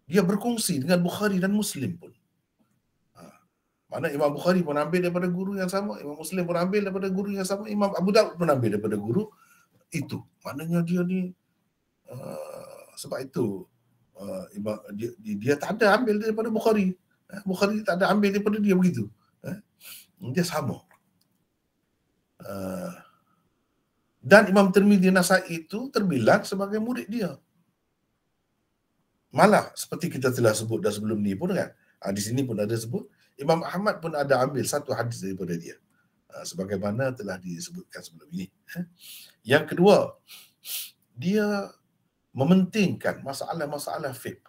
dia berkongsi dengan Bukhari dan Muslim pun. Mana Imam Bukhari pun ambil daripada guru yang sama, Imam Muslim pun ambil daripada guru yang sama, Imam Abu Dawud pun ambil daripada guru itu. Maknanya dia ni uh, sebab itu uh, Imam, dia, dia tak ada ambil daripada Bukhari. Eh, Bukhari tak ada ambil daripada dia begitu. Eh, dia sama. Uh, dan Imam Tirmidhi Nasai itu terbilang sebagai murid dia. Malah seperti kita telah sebut dah sebelum ni pun kan. Uh, di sini pun ada sebut Imam Ahmad pun ada ambil satu hadis daripada dia. Ah, sebagaimana telah disebutkan sebelum ini. Eh. Yang kedua, dia mementingkan masalah-masalah fiqh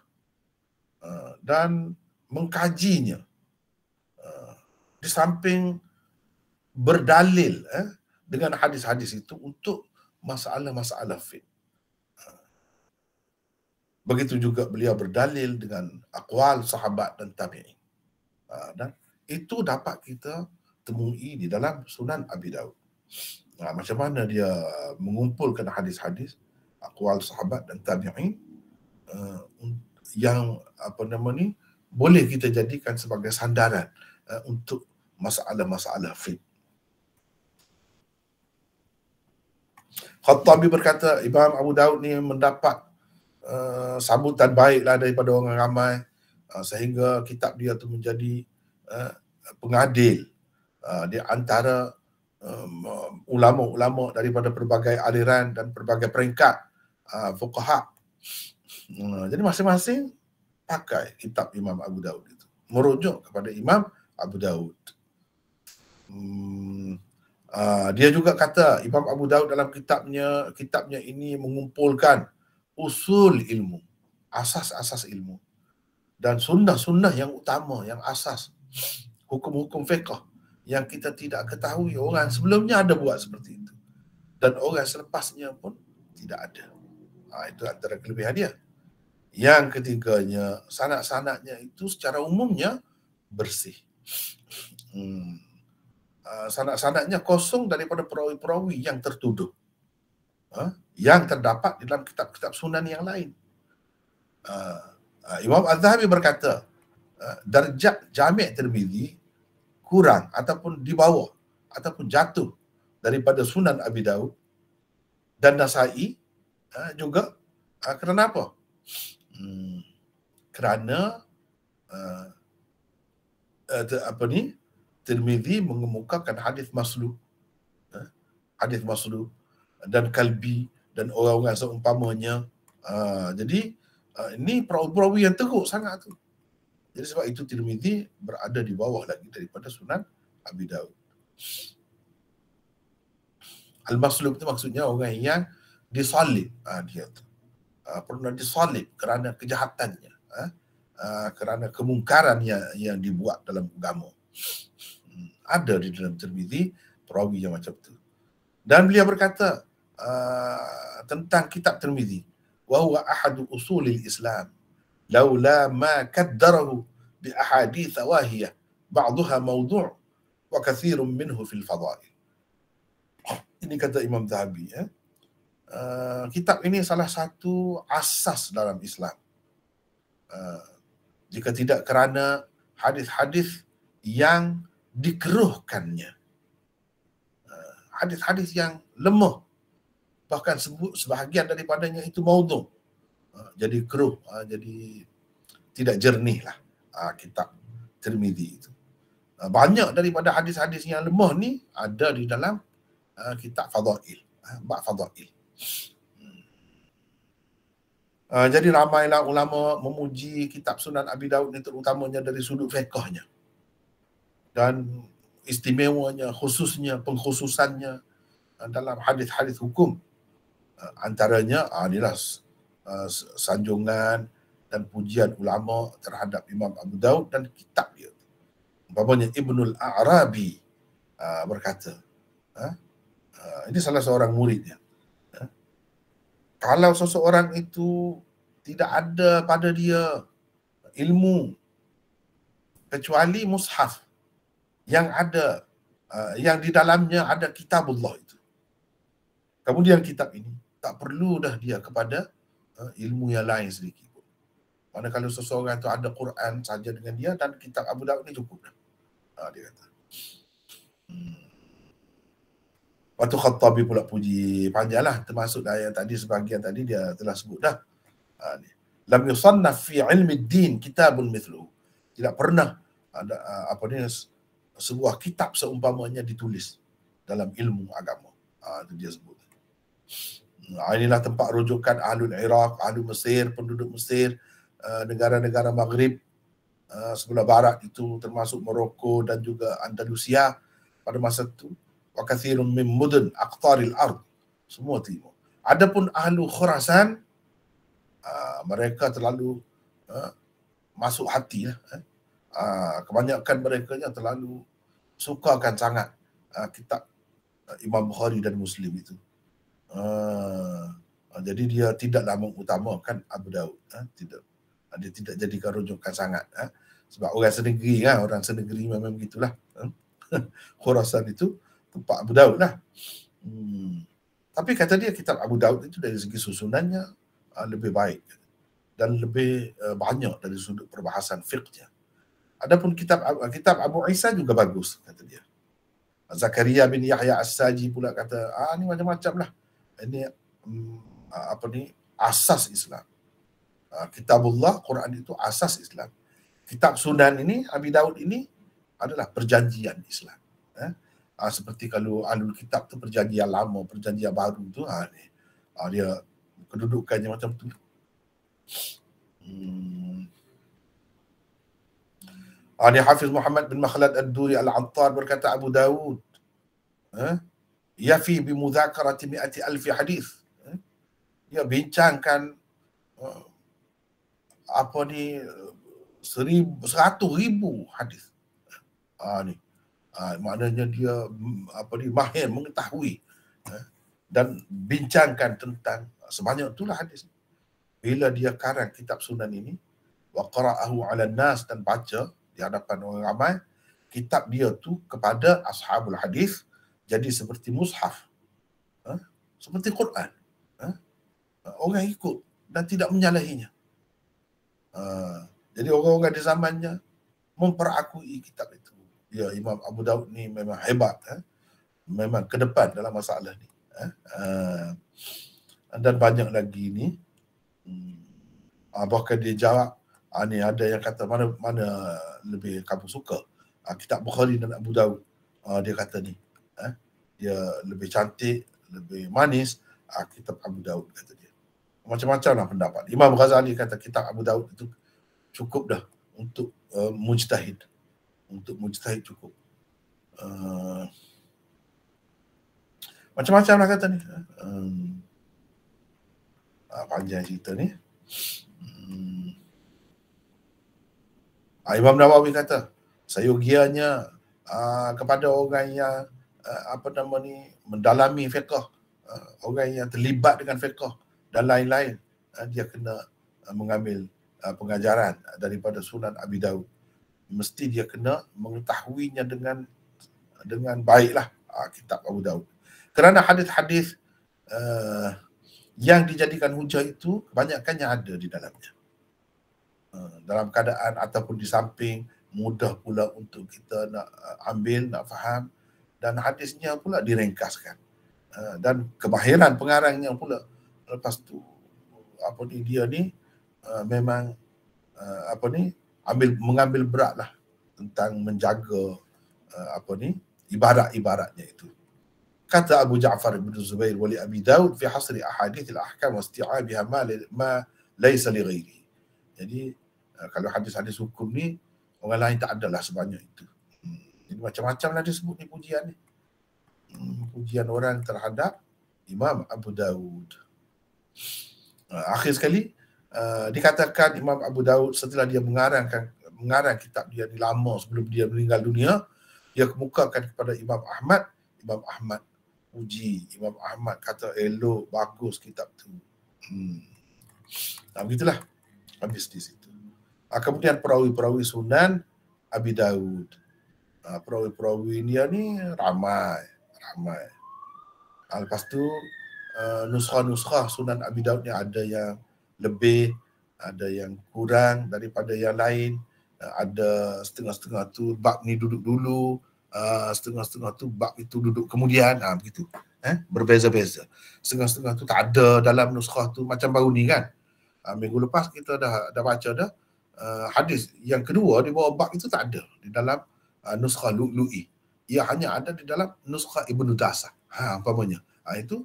ah, dan mengkajinya ah, di samping berdalil eh, dengan hadis-hadis itu untuk masalah-masalah fiqh. Begitu juga beliau berdalil dengan akwal sahabat dan tabi'in. Ah, dan itu dapat kita temui di dalam Sunan Abi Dawud. Ha, ah, macam mana dia mengumpulkan hadis-hadis akwal ah, sahabat dan tabi'in uh, yang apa nama ni boleh kita jadikan sebagai sandaran uh, untuk masalah-masalah fiqh. Khattabi berkata Imam Abu Daud ni mendapat uh, sambutan baiklah daripada orang ramai. Ah, sehingga kitab dia tu menjadi uh, pengadil uh, di antara um, ulama-ulama daripada pelbagai aliran dan pelbagai peringkat uh, fuqaha. Uh, jadi masing-masing pakai kitab Imam Abu Daud itu merujuk kepada Imam Abu Daud. Hmm, uh, dia juga kata Imam Abu Daud dalam kitabnya kitabnya ini mengumpulkan usul ilmu, asas-asas ilmu. Uh, dan sunnah-sunnah yang utama, yang asas hukum-hukum fiqah yang kita tidak ketahui orang sebelumnya ada buat seperti itu dan orang selepasnya pun tidak ada ha, itu antara kelebihan dia yang ketiganya sanak-sanaknya itu secara umumnya bersih hmm. Uh, sanak-sanaknya kosong daripada perawi-perawi yang tertuduh ha? yang terdapat di dalam kitab-kitab sunan yang lain uh, uh, Imam Al-Zahabi berkata uh, darjat jami' Tirmizi kurang ataupun di bawah ataupun jatuh daripada Sunan Abi Daud dan Nasai uh, juga uh, kerana apa? Hmm, kerana uh, uh, apa ni? Tirmizi mengemukakan hadis maslu. Uh, hadis maslu dan kalbi dan orang-orang seumpamanya. Uh, jadi, uh, ini perawi-perawi yang teruk sangat tu. Jadi sebab itu Tirmizi berada di bawah lagi daripada Sunan Abi Daud. Al-Maslub itu maksudnya orang yang disalib uh, dia tu. Uh, pernah disalib kerana kejahatannya. Uh, uh, kerana kemungkaran yang, yang dibuat dalam agama. Hmm, ada di dalam Tirmizi perawi yang macam tu. Dan beliau berkata uh, tentang kitab Tirmizi. وهو احد اصول الاسلام لولا ما كدره باحاديث واهيه بعضها موضوع وكثير منه في الفضائل ini kata Imam Zahabi ya. Uh, kitab ini salah satu asas dalam Islam. Uh, jika tidak kerana hadis-hadis yang dikeruhkannya. Uh, hadis-hadis yang lemah bahkan sebahagian daripadanya itu maudhu ha, jadi keruh ha, jadi tidak jernih lah ha, kitab Tirmizi itu banyak daripada hadis-hadis yang lemah ni ada di dalam kitab Fadha'il mbak Fadha'il hmm. jadi ramailah ulama memuji kitab Sunan Abi Daud ni terutamanya dari sudut fiqahnya dan istimewanya khususnya pengkhususannya dalam hadis-hadis hukum uh, antaranya uh, inilah uh, sanjungan dan pujian ulama terhadap Imam Abu Daud dan kitab dia. Umpamanya Ibnu Al-Arabi uh, ah, berkata, uh, uh, ini salah seorang muridnya. Uh, kalau seseorang itu tidak ada pada dia ilmu kecuali mushaf yang ada uh, yang di dalamnya ada kitabullah itu. Kemudian kitab ini tak perlu dah dia kepada uh, ilmu yang lain sedikit pun. Mana kalau seseorang tu ada Quran saja dengan dia dan kitab Abu Daud ni cukup dah. Uh, dia kata. Hmm. Waktu Khattabi pula puji panjanglah termasuk dah yang tadi sebahagian tadi dia telah sebut dah. Ha, ni. Lam yusannaf fi ilmi din kitabun mithlu. Tidak pernah ada uh, apa ni sebuah kitab seumpamanya ditulis dalam ilmu agama. Ha, itu dia sebut inilah tempat rujukan ahlul Iraq, ahlul Mesir, penduduk Mesir, eh, negara-negara Maghrib eh, sebelah barat itu termasuk Morocco dan juga Andalusia pada masa itu. Wa kathirun min mudun aqtaril Semua timur. Adapun ahlu Khurasan, eh, mereka terlalu masuk hati. Lah, kebanyakan mereka yang terlalu sukakan sangat kitab Imam Bukhari dan Muslim itu. Ha, jadi dia tidaklah mengutamakan Abu Daud. Ha, tidak. Dia tidak jadikan rujukan sangat. Ha. Sebab orang senegeri, ha, orang senegeri memang begitulah. Ha. [laughs] Khurasan itu tempat Abu Daud lah. Hmm. Tapi kata dia kitab Abu Daud itu dari segi susunannya ha, lebih baik. Dan lebih uh, banyak dari sudut perbahasan fiqhnya. Adapun kitab kitab Abu Isa juga bagus kata dia. Zakaria bin Yahya As-Saji pula kata, ah ni macam-macam lah ini mm, apa ni asas Islam. Kitabullah Quran itu asas Islam. Kitab Sunan ini Nabi Daud ini adalah perjanjian Islam. Ah seperti kalau alul kitab tu perjanjian lama, perjanjian baru tu ha ni. dia kedudukannya macam tu. Hmm. Ani Hafiz Muhammad bin Makhlad al duri Al-Attar berkata Abu Dawud. Eh? Ha, fi يفي بمذاكرة مئة ألف حديث bincangkan eh, apa ni seribu seratus ribu hadis ha, ah, ni ha, maknanya dia mm, apa ni mahir mengetahui ha, dan bincangkan tentang sebanyak itulah hadis bila dia karang kitab sunan ini wa qara'ahu 'ala nas dan baca di hadapan orang ramai kitab dia tu kepada ashabul hadis jadi seperti mushaf. Ha? Seperti Quran. Ha? Orang ikut dan tidak menyalahinya. Ha. Jadi orang-orang di zamannya memperakui kitab itu. Ya, Imam Abu Dawud ni memang hebat. Ha? Memang ke depan dalam masalah ni. Ha? ha. Dan banyak lagi ni. Hmm. Bahkan dia jawab, Ani ha, ada yang kata mana mana lebih kamu suka. Ha, kitab Bukhari dan Abu Daud. Ha, dia kata ni dia lebih cantik, lebih manis, uh, kitab Abu Daud kata dia. Macam-macam lah pendapat. Imam Ghazali kata kitab Abu Daud itu cukup dah untuk uh, mujtahid. Untuk mujtahid cukup. Uh, macam-macam lah kata ni. Uh, uh, panjang cerita ni. Uh, Imam Nawawi kata, sayugianya uh, kepada orang yang uh, apa nama ni mendalami fiqh uh, orang yang terlibat dengan fiqh dan lain-lain uh, dia kena uh, mengambil uh, pengajaran daripada Sunan Abi Daud mesti dia kena mengetahuinya dengan dengan baiklah uh, kitab Abu Daud kerana hadis-hadis uh, yang dijadikan hujah itu kebanyakannya ada di dalamnya uh, dalam keadaan ataupun di samping mudah pula untuk kita nak uh, ambil nak faham dan hadisnya pula direngkaskan eh, dan kemahiran pengarangnya pula lepas tu apa ni dia ni eh, memang eh, apa ni ambil mengambil berat lah tentang menjaga apa ni ibarat-ibaratnya itu kata Abu Jaafar bin Zubair wali Abi Daud fi hasri ahadith al-ahkam wa isti'abiha ma laysa li ghairi jadi kalau hadis-hadis hukum ni orang lain tak adalah sebanyak itu macam-macam lah dia sebut ni pujian ni. Hmm, pujian orang terhadap Imam Abu Daud. Ah, akhir sekali, uh, dikatakan Imam Abu Daud setelah dia mengarangkan mengarang kitab dia ni lama sebelum dia meninggal dunia, dia kemukakan kepada Imam Ahmad. Imam Ahmad puji Imam Ahmad kata, elok, bagus kitab tu. Hmm. Nah, begitulah. Habis di situ. Ah, kemudian perawi-perawi sunan Abi Daud. Ah, perawi-perawi India ni ramai, ramai. Ah, lepas tu ah, nuskah-nuskah Sunan Abi Daud ni ada yang lebih, ada yang kurang daripada yang lain. Ada setengah-setengah tu bab ni duduk dulu, setengah-setengah tu bab itu duduk kemudian, ha, begitu. Eh, berbeza-beza. Setengah-setengah tu tak ada dalam nuskah tu macam baru ni kan. Ha, minggu lepas kita dah dah baca dah uh, hadis yang kedua di bawah bab itu tak ada di dalam uh, ah, nuskha lu'lu'i ia hanya ada di dalam nuskha ibnu dasah ha umpamanya ha, itu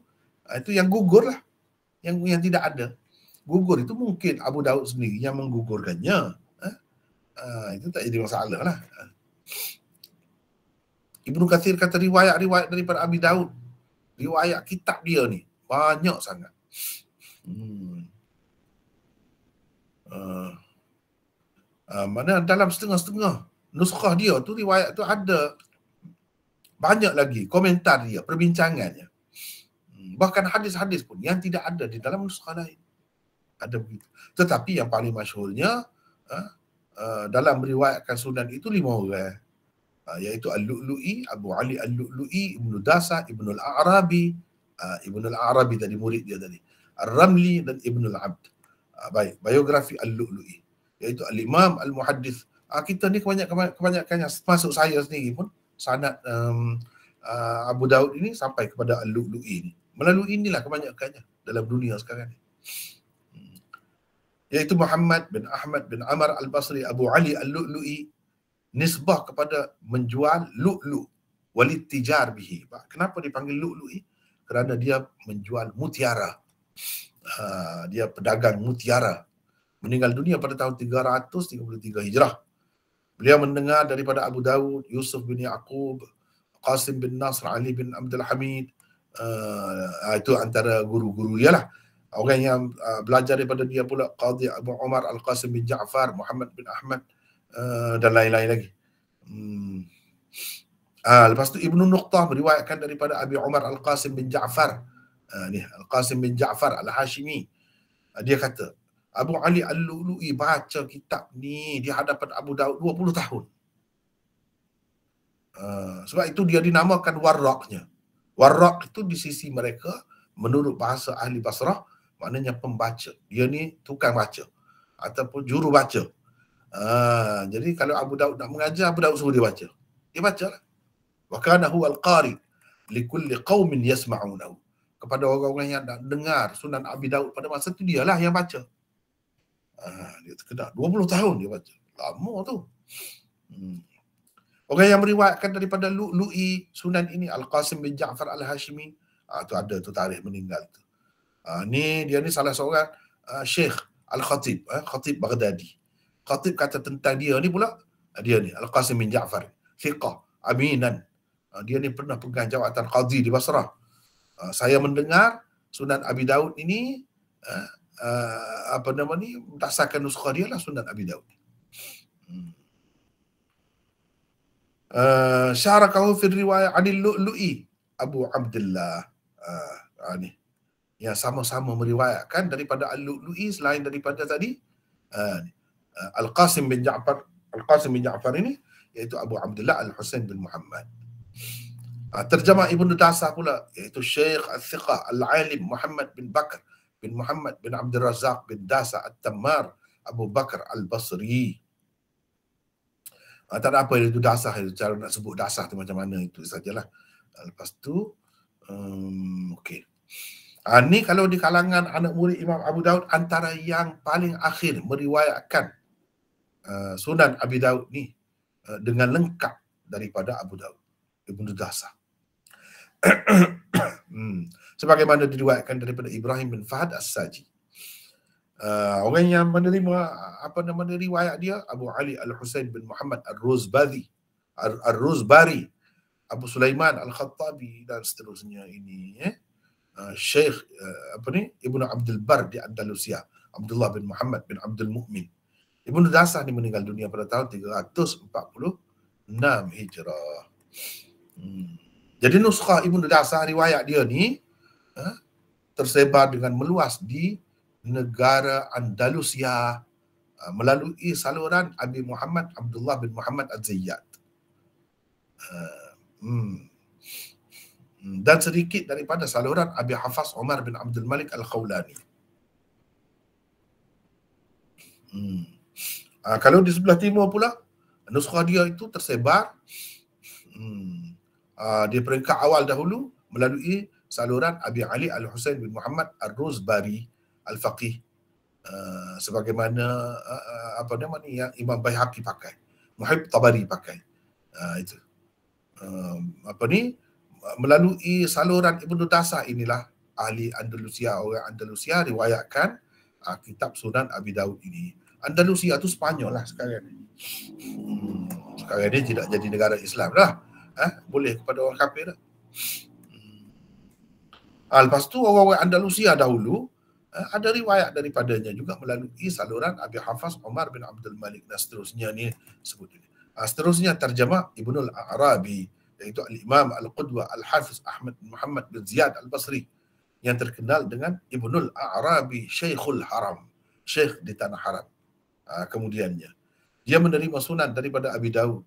ah, itu yang gugur lah yang yang tidak ada gugur itu mungkin Abu Daud sendiri yang menggugurkannya ha? Uh, itu tak jadi masalah lah Ibnu Kathir kata riwayat-riwayat daripada Abi Daud riwayat kitab dia ni banyak sangat hmm. Uh, uh, mana dalam setengah-setengah nuskah dia tu riwayat tu ada banyak lagi komentar dia perbincangannya hmm, bahkan hadis-hadis pun yang tidak ada di dalam nuskah lain ada begitu tetapi yang paling masyhurnya ha, ha, dalam meriwayatkan sunan itu lima orang ha, iaitu Al-Lu'lu'i, Abu Ali Al-Lu'lu'i, Ibnu Dasa, Ibnu Al-A'rabi, Ibnu Al-A'rabi tadi murid dia tadi. Al ramli dan Ibnu Al-Abd. baik, biografi Al-Lu'lu'i iaitu Al-Imam Al-Muhaddith uh, kita ni kebanyakan kebanyakannya masuk saya sendiri pun sanad um, uh, Abu Daud ini sampai kepada Al-Lu'lu'i ini. Melalui inilah kebanyakannya dalam dunia sekarang ni. Hmm. Iaitu Muhammad bin Ahmad bin Amar Al-Basri Abu Ali Al-Lu'lu'i nisbah kepada menjual lu'lu walitijar bihi. Kenapa dipanggil lu'lu'i? Kerana dia menjual mutiara. Uh, dia pedagang mutiara. Meninggal dunia pada tahun 333 Hijrah. Beliau mendengar daripada Abu Dawud, Yusuf bin Yaqub, Qasim bin Nasr, Ali bin Abdul Hamid. Uh, itu antara guru-guru ialah. Orang yang uh, belajar daripada dia pula, Qadi Abu Umar, Al-Qasim bin Ja'far, Muhammad bin Ahmad uh, dan lain-lain lagi. Hmm. Uh, lepas tu Ibnu Nuqtah meriwayatkan daripada Abi Umar Al-Qasim bin Ja'far. Uh, Al-Qasim bin Ja'far Al-Hashimi. Uh, dia kata, Abu Ali Al-Lu'i baca kitab ni di hadapan Abu Daud 20 tahun. Uh, sebab itu dia dinamakan warraknya. Warrak itu di sisi mereka menurut bahasa ahli Basrah maknanya pembaca. Dia ni tukang baca ataupun juru baca. Uh, jadi kalau Abu Daud nak mengajar, Abu Daud suruh dia baca. Dia baca lah. Wa kana huwa al-qari li kulli qaumin yasma'unahu. Kepada orang-orang yang dengar Sunan Abi Daud pada masa itu dialah yang baca. Ah, dia terkena 20 tahun dia baca lama tu hmm. orang yang meriwayatkan daripada Lu'i Sunan ini Al-Qasim bin Ja'far Al-Hashimi ah ada tu tarikh meninggal tu ah ni dia ni salah seorang uh, Sheikh Al-Khatib eh, Khatib Baghdadi Khatib kata tentang dia ni pula ah, dia ni Al-Qasim bin Ja'far Fiqah Aminan dia ni pernah pegang jawatan qadhi di Basrah. saya mendengar Sunan Abi Daud ini uh, apa nama ni dasarkan nuskhah dia lah sunan Abi Daud. Hmm. Uh, fi riwayah Anil Lu'lu'i Abu Abdullah. Uh, uh, ni. Yang sama-sama meriwayatkan daripada Al-Lu'lu'i selain daripada tadi. Uh, uh, Al-Qasim bin Ja'far. Al-Qasim bin Ja'far ini iaitu Abu Abdullah Al-Husain bin Muhammad. Uh, terjemah Ibnu Dasah pula iaitu Syekh Al-Thiqah Al-Alim Muhammad bin Bakar bin Muhammad bin Abdul Razak bin Dasa At-Tammar Abu Bakar Al-Basri. Uh, tak ada apa itu dasah itu cara nak sebut dasah tu macam mana itu sajalah. Lepas tu um, okey. Uh, ni kalau di kalangan anak murid Imam Abu Daud antara yang paling akhir meriwayatkan uh, Sunan Abu Daud ni uh, dengan lengkap daripada Abu Daud Ibnu Dasah. [coughs] hmm sebagaimana diriwayatkan daripada Ibrahim bin Fahd As-Saji. Uh, orang yang menerima apa nama riwayat dia Abu Ali Al-Husain bin Muhammad Ar-Ruzbadi Ar-Ruzbari Abu Sulaiman Al-Khattabi dan seterusnya ini eh uh, ah, Syekh uh, ah, apa ni Ibnu Abdul Bar di Andalusia Abdullah bin Muhammad bin Abdul Mukmin Ibnu Dasah ni meninggal dunia pada tahun 346 Hijrah hmm. Jadi nuskah Ibnu Dasah riwayat dia ni eh, tersebar dengan meluas di negara Andalusia ha, melalui saluran Abi Muhammad Abdullah bin Muhammad Az-Ziyad. Ha, hmm. hmm, dan sedikit daripada saluran Abi Hafaz Omar bin Abdul Malik Al-Khawlani. Hmm. kalau di sebelah timur pula, nuskah dia itu tersebar hmm, di peringkat awal dahulu melalui saluran Abi Ali Al-Husain bin Muhammad Ar-Ruzbari Al-Faqih uh, sebagaimana uh, uh, apa nama ni yang Imam Baihaqi pakai Muhib Tabari pakai uh, itu uh, apa ni melalui saluran Ibnu Dasa inilah ahli Andalusia orang Andalusia riwayatkan uh, kitab Sunan Abi Daud ini Andalusia tu Spanyol lah sekarang ni hmm, sekarang ni tidak jadi negara Islam lah eh, boleh kepada orang kafir lah Ha, lepas tu orang-orang Andalusia dahulu eh, ada riwayat daripadanya juga melalui saluran Abi Hafaz Umar bin Abdul Malik dan seterusnya ni sebut ini. Ha, seterusnya terjemah Ibnu Al-Arabi iaitu Al-Imam Al-Qudwa Al-Hafiz Ahmad Muhammad bin Ziyad Al-Basri yang terkenal dengan Ibnu Al-Arabi Syekhul Haram, Syekh di Tanah Haram. Ha, kemudiannya dia menerima sunan daripada Abi Dawud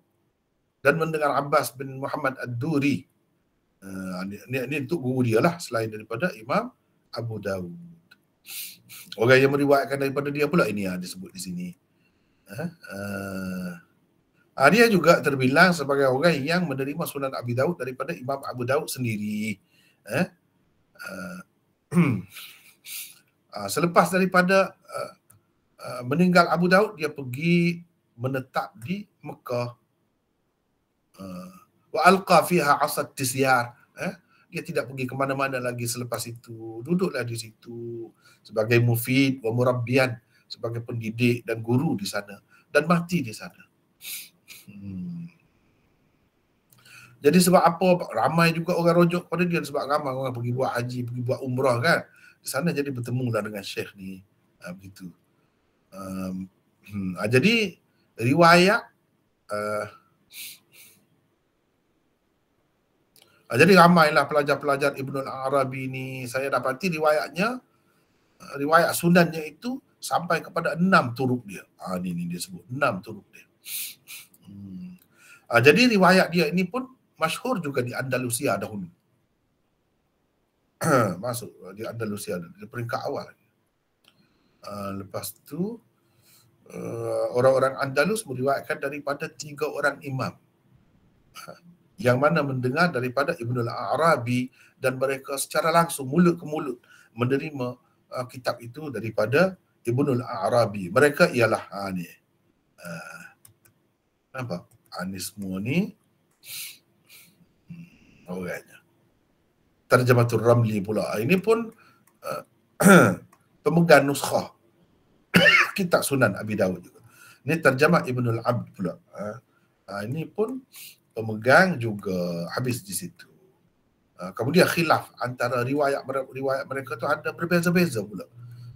dan mendengar Abbas bin Muhammad Ad-Duri Uh, eh, ni, ni, untuk guru dia lah selain daripada Imam Abu Dawud. Orang yang meriwayatkan daripada dia pula ini yang disebut di sini. Uh, uh, dia juga terbilang sebagai orang yang menerima sunan Abu Dawud daripada Imam Abu Dawud sendiri. Uh, uh, uh, selepas daripada uh, uh, meninggal Abu Dawud, dia pergi menetap di Mekah. Uh, wa alqa fiha asa tisyar eh? dia tidak pergi ke mana-mana lagi selepas itu duduklah di situ sebagai mufid wa murabbian sebagai pendidik dan guru di sana dan mati di sana hmm. jadi sebab apa ramai juga orang rojok pada dia sebab ramai orang pergi buat haji pergi buat umrah kan di sana jadi bertemu lah dengan syekh ni ha, begitu um, hmm. ha, jadi riwayat uh, Ah, jadi ramailah pelajar-pelajar Ibn al-Arabi ni. Saya dapati riwayatnya, ah, riwayat sunannya itu sampai kepada enam turuk dia. Ha, ah, ini, ini dia sebut, enam turuk dia. Hmm. jadi riwayat dia ini pun masyhur juga di Andalusia dahulu. [clears throat] Masuk di Andalusia, di peringkat awal. Ha, lepas tu uh, orang-orang Andalus meriwayatkan daripada tiga orang imam. [laughs] yang mana mendengar daripada Ibnu Al-Arabi dan mereka secara langsung mulut ke mulut menerima uh, kitab itu daripada Ibnu Al-Arabi. Mereka ialah Anis, Uh, apa? Anis Muni. Orangnya. Terjematul Ramli pula. Ah, ini pun uh, [clears throat] pemegang nuskhah [coughs] kitab Sunan Abi Dawud juga. Ini terjemah Ibnul Al-Abd pula. Uh, ini pun pemegang juga habis di situ. Uh, kemudian khilaf antara riwayat riwayat mereka tu ada berbeza-beza pula.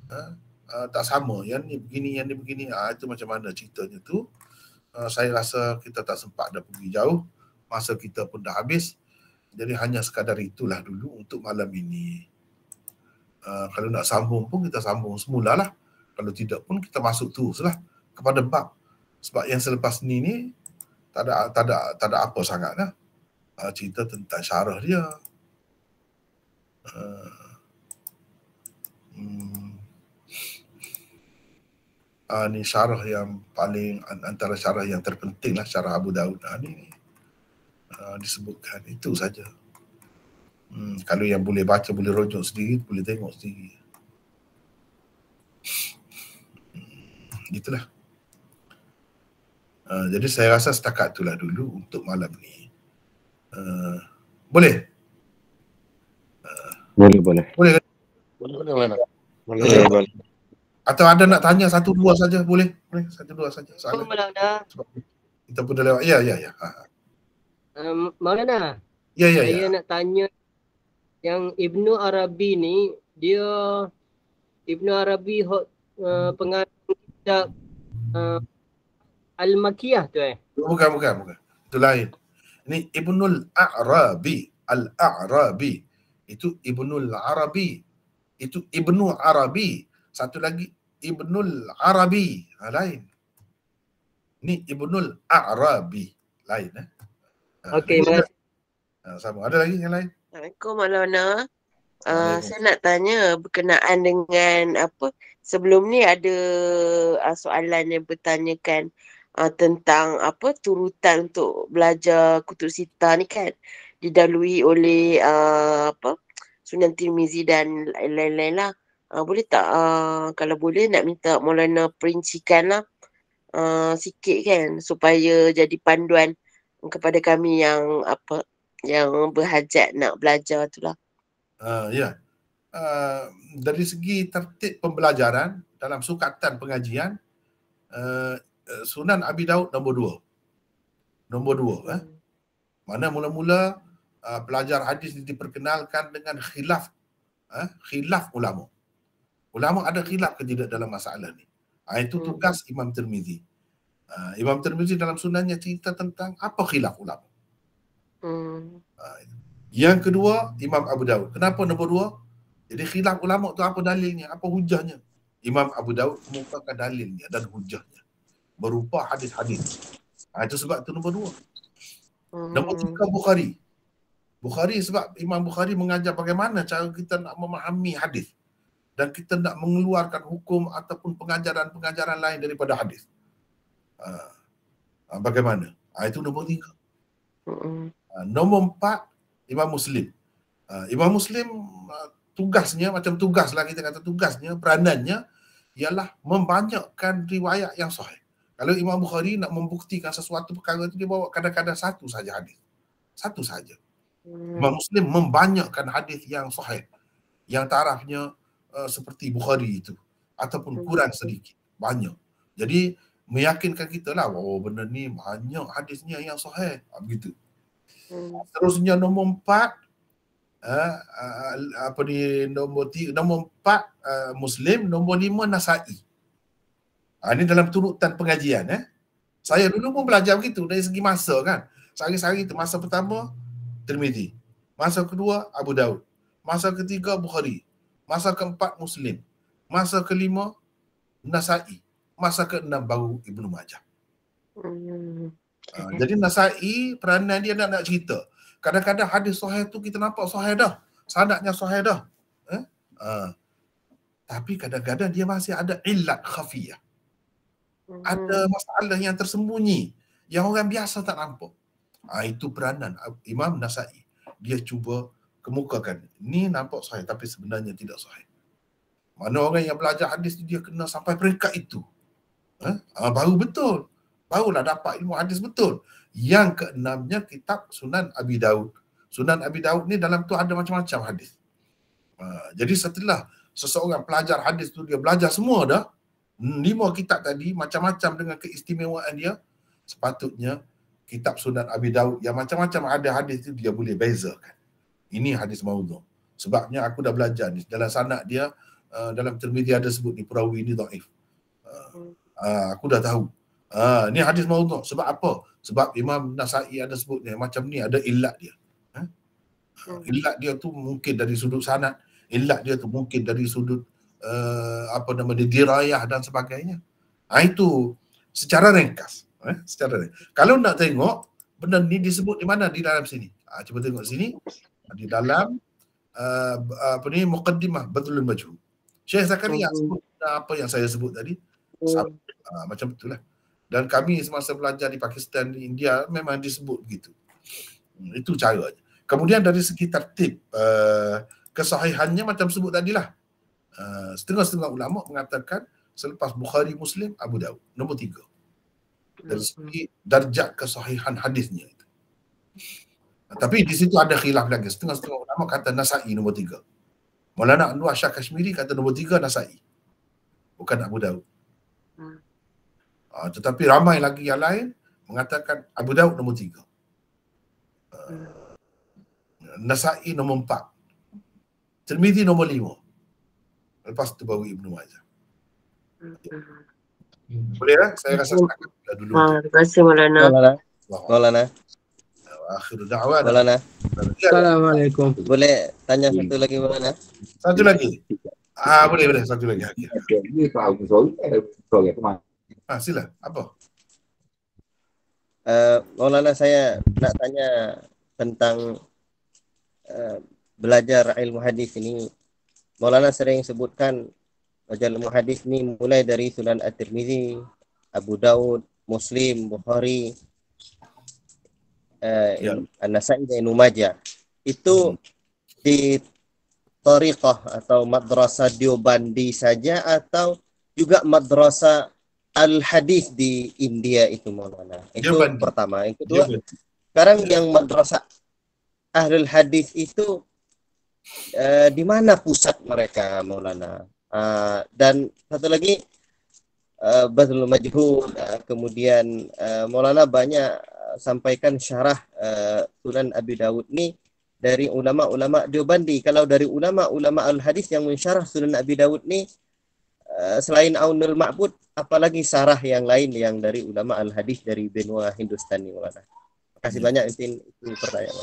Uh, uh, tak sama yang ni begini yang ni begini uh, itu macam mana ceritanya tu. Uh, saya rasa kita tak sempat dah pergi jauh. Masa kita pun dah habis. Jadi hanya sekadar itulah dulu untuk malam ini. Uh, kalau nak sambung pun kita sambung semula lah. Kalau tidak pun kita masuk terus lah kepada bab. Sebab yang selepas ni ni tak ada tak ada tak ada apa sangat Uh, cerita tentang syarah dia. Uh, hmm. Uh, ni syarah yang paling antara syarah yang terpenting lah syarah Abu Daud uh, ni uh, disebutkan itu saja. Hmm, kalau yang boleh baca boleh rujuk sendiri boleh tengok sendiri. Hmm, itulah. Uh, jadi saya rasa setakat itulah dulu untuk malam ni. Uh, boleh? Boleh, boleh. Boleh, kan? boleh. Boleh, boleh. boleh, boleh. boleh. Atau ada nak tanya satu dua saja boleh? Boleh satu dua saja. Salah. Maulana. Kita pun dah lewat. Ya ya ya. Ha, ha. Um, Maulana. Ya ya saya ya. nak tanya yang Ibnu Arabi ni dia Ibnu Arabi hot uh, pengarang kitab uh, Al-Makiyah tu eh? Bukan, bukan, bukan. Itu lain. Ini Ibnul Arabi. Al-A'rabi. Itu Ibnul Arabi. Itu Ibnu Arabi. Satu lagi Ibnul Arabi. Ha, lain. Ni Ibnul Arabi. Lain eh. Ha, Okey, terima Ha, sama. Ada lagi yang lain? Assalamualaikum Maulana. Uh, saya nak tanya berkenaan dengan apa sebelum ni ada uh, soalan yang bertanyakan uh, uh, tentang apa turutan untuk belajar kutub sita ni kan didalui oleh uh, apa Sunan Tirmizi dan lain-lain lah. Uh, boleh tak uh, kalau boleh nak minta Maulana perincikan lah uh, sikit kan supaya jadi panduan kepada kami yang apa yang berhajat nak belajar tu lah. Uh, ya. Yeah. Uh, dari segi tertib pembelajaran dalam sukatan pengajian, uh, Eh, Sunan Abi Daud nombor dua. Nombor dua. Eh? Hmm. Mana mula-mula uh, pelajar hadis ini diperkenalkan dengan khilaf. Eh? Khilaf ulama. Ulama ada khilaf ke tidak dalam masalah ini. Uh, ah, itu hmm. tugas Imam Tirmizi. Uh, Imam Tirmizi dalam sunannya cerita tentang apa khilaf ulama. Hmm. Uh, yang kedua, Imam Abu Daud. Kenapa nombor dua? Jadi khilaf ulama itu apa dalilnya? Apa hujahnya? Imam Abu Daud kemukakan dalilnya dan hujahnya berupa hadis-hadis. Ha, itu sebab itu nombor dua. Hmm. Nombor tiga Bukhari. Bukhari sebab Imam Bukhari mengajar bagaimana cara kita nak memahami hadis dan kita nak mengeluarkan hukum ataupun pengajaran-pengajaran lain daripada hadis. Ha, ha bagaimana? Ha, itu nombor tiga. Hmm. Ha, nombor empat Imam Muslim. Ha, Imam Muslim ha, tugasnya macam tugas lah kita kata tugasnya peranannya ialah membanyakkan riwayat yang sahih. Kalau Imam Bukhari nak membuktikan sesuatu perkara itu, dia bawa kadang-kadang satu saja hadis. Satu saja. Hmm. Imam Muslim membanyakkan hadis yang sahih. Yang tarafnya uh, seperti Bukhari itu. Ataupun hmm. kurang sedikit. Banyak. Jadi, meyakinkan kita lah, oh benda ni banyak hadisnya yang sahih. Ha, begitu. Hmm. Terusnya nombor empat, uh, uh, apa ni, nombor tiga, nombor empat uh, Muslim, nombor lima Nasai. Hmm. Ha, ini dalam turutan pengajian. Eh. Saya dulu pun belajar begitu dari segi masa kan. Sehari-sehari itu masa pertama, Tirmidhi. Masa kedua, Abu Daud. Masa ketiga, Bukhari. Masa keempat, Muslim. Masa kelima, Nasai. Masa keenam, baru Ibnu Majah. Ha, hmm. Ha, jadi Nasai, peranan dia nak, nak cerita. Kadang-kadang hadis sahih tu kita nampak sahih dah. Sanaknya sahih dah. Eh? Ha. Tapi kadang-kadang dia masih ada illat khafiyah ada hmm. masalah yang tersembunyi yang orang biasa tak nampak. Ha, itu peranan Imam Nasai. Dia cuba kemukakan. ini nampak sahih tapi sebenarnya tidak sahih. Mana orang yang belajar hadis ni dia kena sampai peringkat itu. Ha? Ha, baru betul. Barulah dapat ilmu hadis betul. Yang keenamnya kitab Sunan Abi Daud. Sunan Abi Daud ni dalam tu ada macam-macam hadis. Ha, jadi setelah seseorang pelajar hadis tu dia belajar semua dah lima kitab tadi macam-macam dengan keistimewaan dia sepatutnya kitab sunan Abi Daud yang macam-macam ada hadis tu dia boleh bezakan ini hadis maudhu sebabnya aku dah belajar ni dalam sanad dia uh, dalam Tirmizi ada sebut ni perawi ni dhaif uh, uh, aku dah tahu uh, ni hadis maudhu sebab apa sebab Imam Nasai ada sebut ni macam ni ada illat dia huh? Hmm. illat dia tu mungkin dari sudut sanad illat dia tu mungkin dari sudut uh, apa nama dia dirayah dan sebagainya. Ha, itu secara ringkas. Eh, secara ringkas. Kalau nak tengok benda ni disebut di mana di dalam sini. Ha, cuba tengok sini di dalam uh, apa ni mukaddimah Badrul Maju. Syekh Zakaria sebut apa yang saya sebut tadi. Sama, uh, macam betulah. Dan kami semasa belajar di Pakistan, di India memang disebut begitu. Hmm, itu caranya. Kemudian dari sekitar tip uh, kesahihannya macam sebut tadilah. Eh, setengah-setengah ulama mengatakan selepas Bukhari Muslim Abu Dawud nombor tiga dari hmm. segi darjat kesahihan hadisnya itu. Tapi di situ ada khilaf lagi. Setengah-setengah ulama kata Nasai nombor tiga. Maulana Anwar Shah Kashmiri kata nombor tiga Nasai. Bukan Abu Daud. Hmm. Uh, tetapi ramai lagi yang lain mengatakan Abu Daud nombor tiga. Uh, hmm. Nasai nombor empat. Termiti nombor lima. Lepas tu baru Ibnu Majah. Hmm. Boleh eh? Saya rasa hmm. setakat dah dulu. Ha, terima kasih Maulana. Maulana. Maulana. Akhir da'wah. Maulana. Assalamualaikum. Boleh tanya satu lagi Maulana? Satu lagi? Ah boleh boleh satu lagi. Ini Pak Agus Soal. Ah sila. Apa? Uh, Maulana saya nak tanya tentang uh, belajar ilmu hadis ini Maulana sering sebutkan majalmu hadis ini mulai dari Sunan At-Tirmizi, Abu Daud, Muslim, Bukhari, eh, ya. An-Nasai dan Numajah. Itu hmm. di Torikoh atau Madrasah Diobandi saja atau juga Madrasah Al-Hadis di India itu Maulana. Itu Diobandi. pertama. Yang kedua, Diobandi. sekarang yang Madrasah Ahlul Hadis itu eh, di mana pusat mereka Maulana uh, dan satu lagi uh, eh, Basrul Majhul uh, kemudian uh, Maulana banyak sampaikan syarah Sunan uh, Abi Dawud ni dari ulama-ulama Diobandi kalau dari ulama-ulama al-hadis yang mensyarah Sunan Abi Dawud ni selain Aunul Ma'bud, apalagi sarah yang lain yang dari ulama al-hadis dari benua Hindustani. Terima kasih hmm. banyak, Intin. Itu pertanyaan.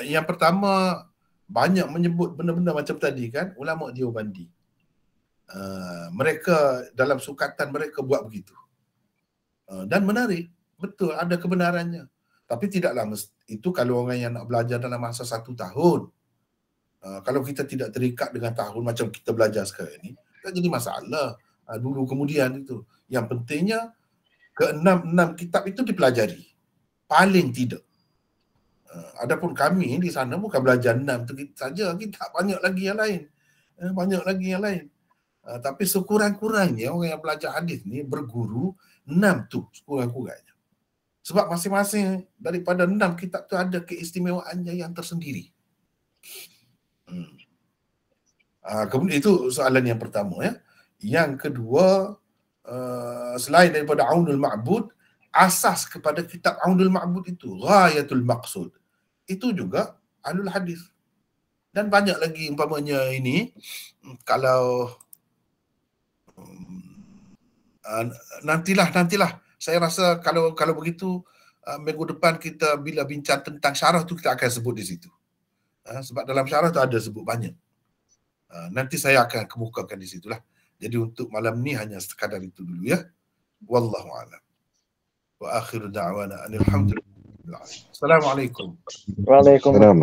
Ya. Yang pertama, banyak menyebut benda-benda macam tadi kan ulama Diobandi. Uh, mereka dalam sukatan mereka buat begitu. Uh, dan menarik, betul ada kebenarannya. Tapi tidaklah itu kalau orang yang nak belajar dalam masa satu tahun. Uh, kalau kita tidak terikat dengan tahun macam kita belajar sekarang ini, tak jadi masalah uh, dulu kemudian itu. Yang pentingnya keenam-enam kitab itu dipelajari. Paling tidak. Eh, adapun kami di sana bukan belajar enam tu saja kita tak banyak lagi yang lain uh, banyak lagi yang lain uh, tapi sekurang-kurangnya orang yang belajar hadis ni berguru enam tu sekurang-kurangnya sebab masing-masing daripada enam kitab tu ada keistimewaannya yang tersendiri hmm. uh, kemudian itu soalan yang pertama ya yang kedua uh, selain daripada aunul ma'bud asas kepada kitab aunul ma'bud itu ghayatul maqsud itu juga alul hadis dan banyak lagi umpamanya ini hmm, kalau um, uh, nantilah nantilah saya rasa kalau kalau begitu uh, minggu depan kita bila bincang tentang syarah tu kita akan sebut di situ uh, sebab dalam syarah tu ada sebut banyak uh, nanti saya akan kemukakan di situlah jadi untuk malam ni hanya sekadar itu dulu ya wallahu alam wa akhiru da'wana alhamdulillah Assalamualaikum. Waalaikumsalam.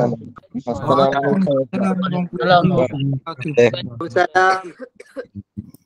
Assalamualaikum. Assalamualaikum. Assalamualaikum. Assalamualaikum.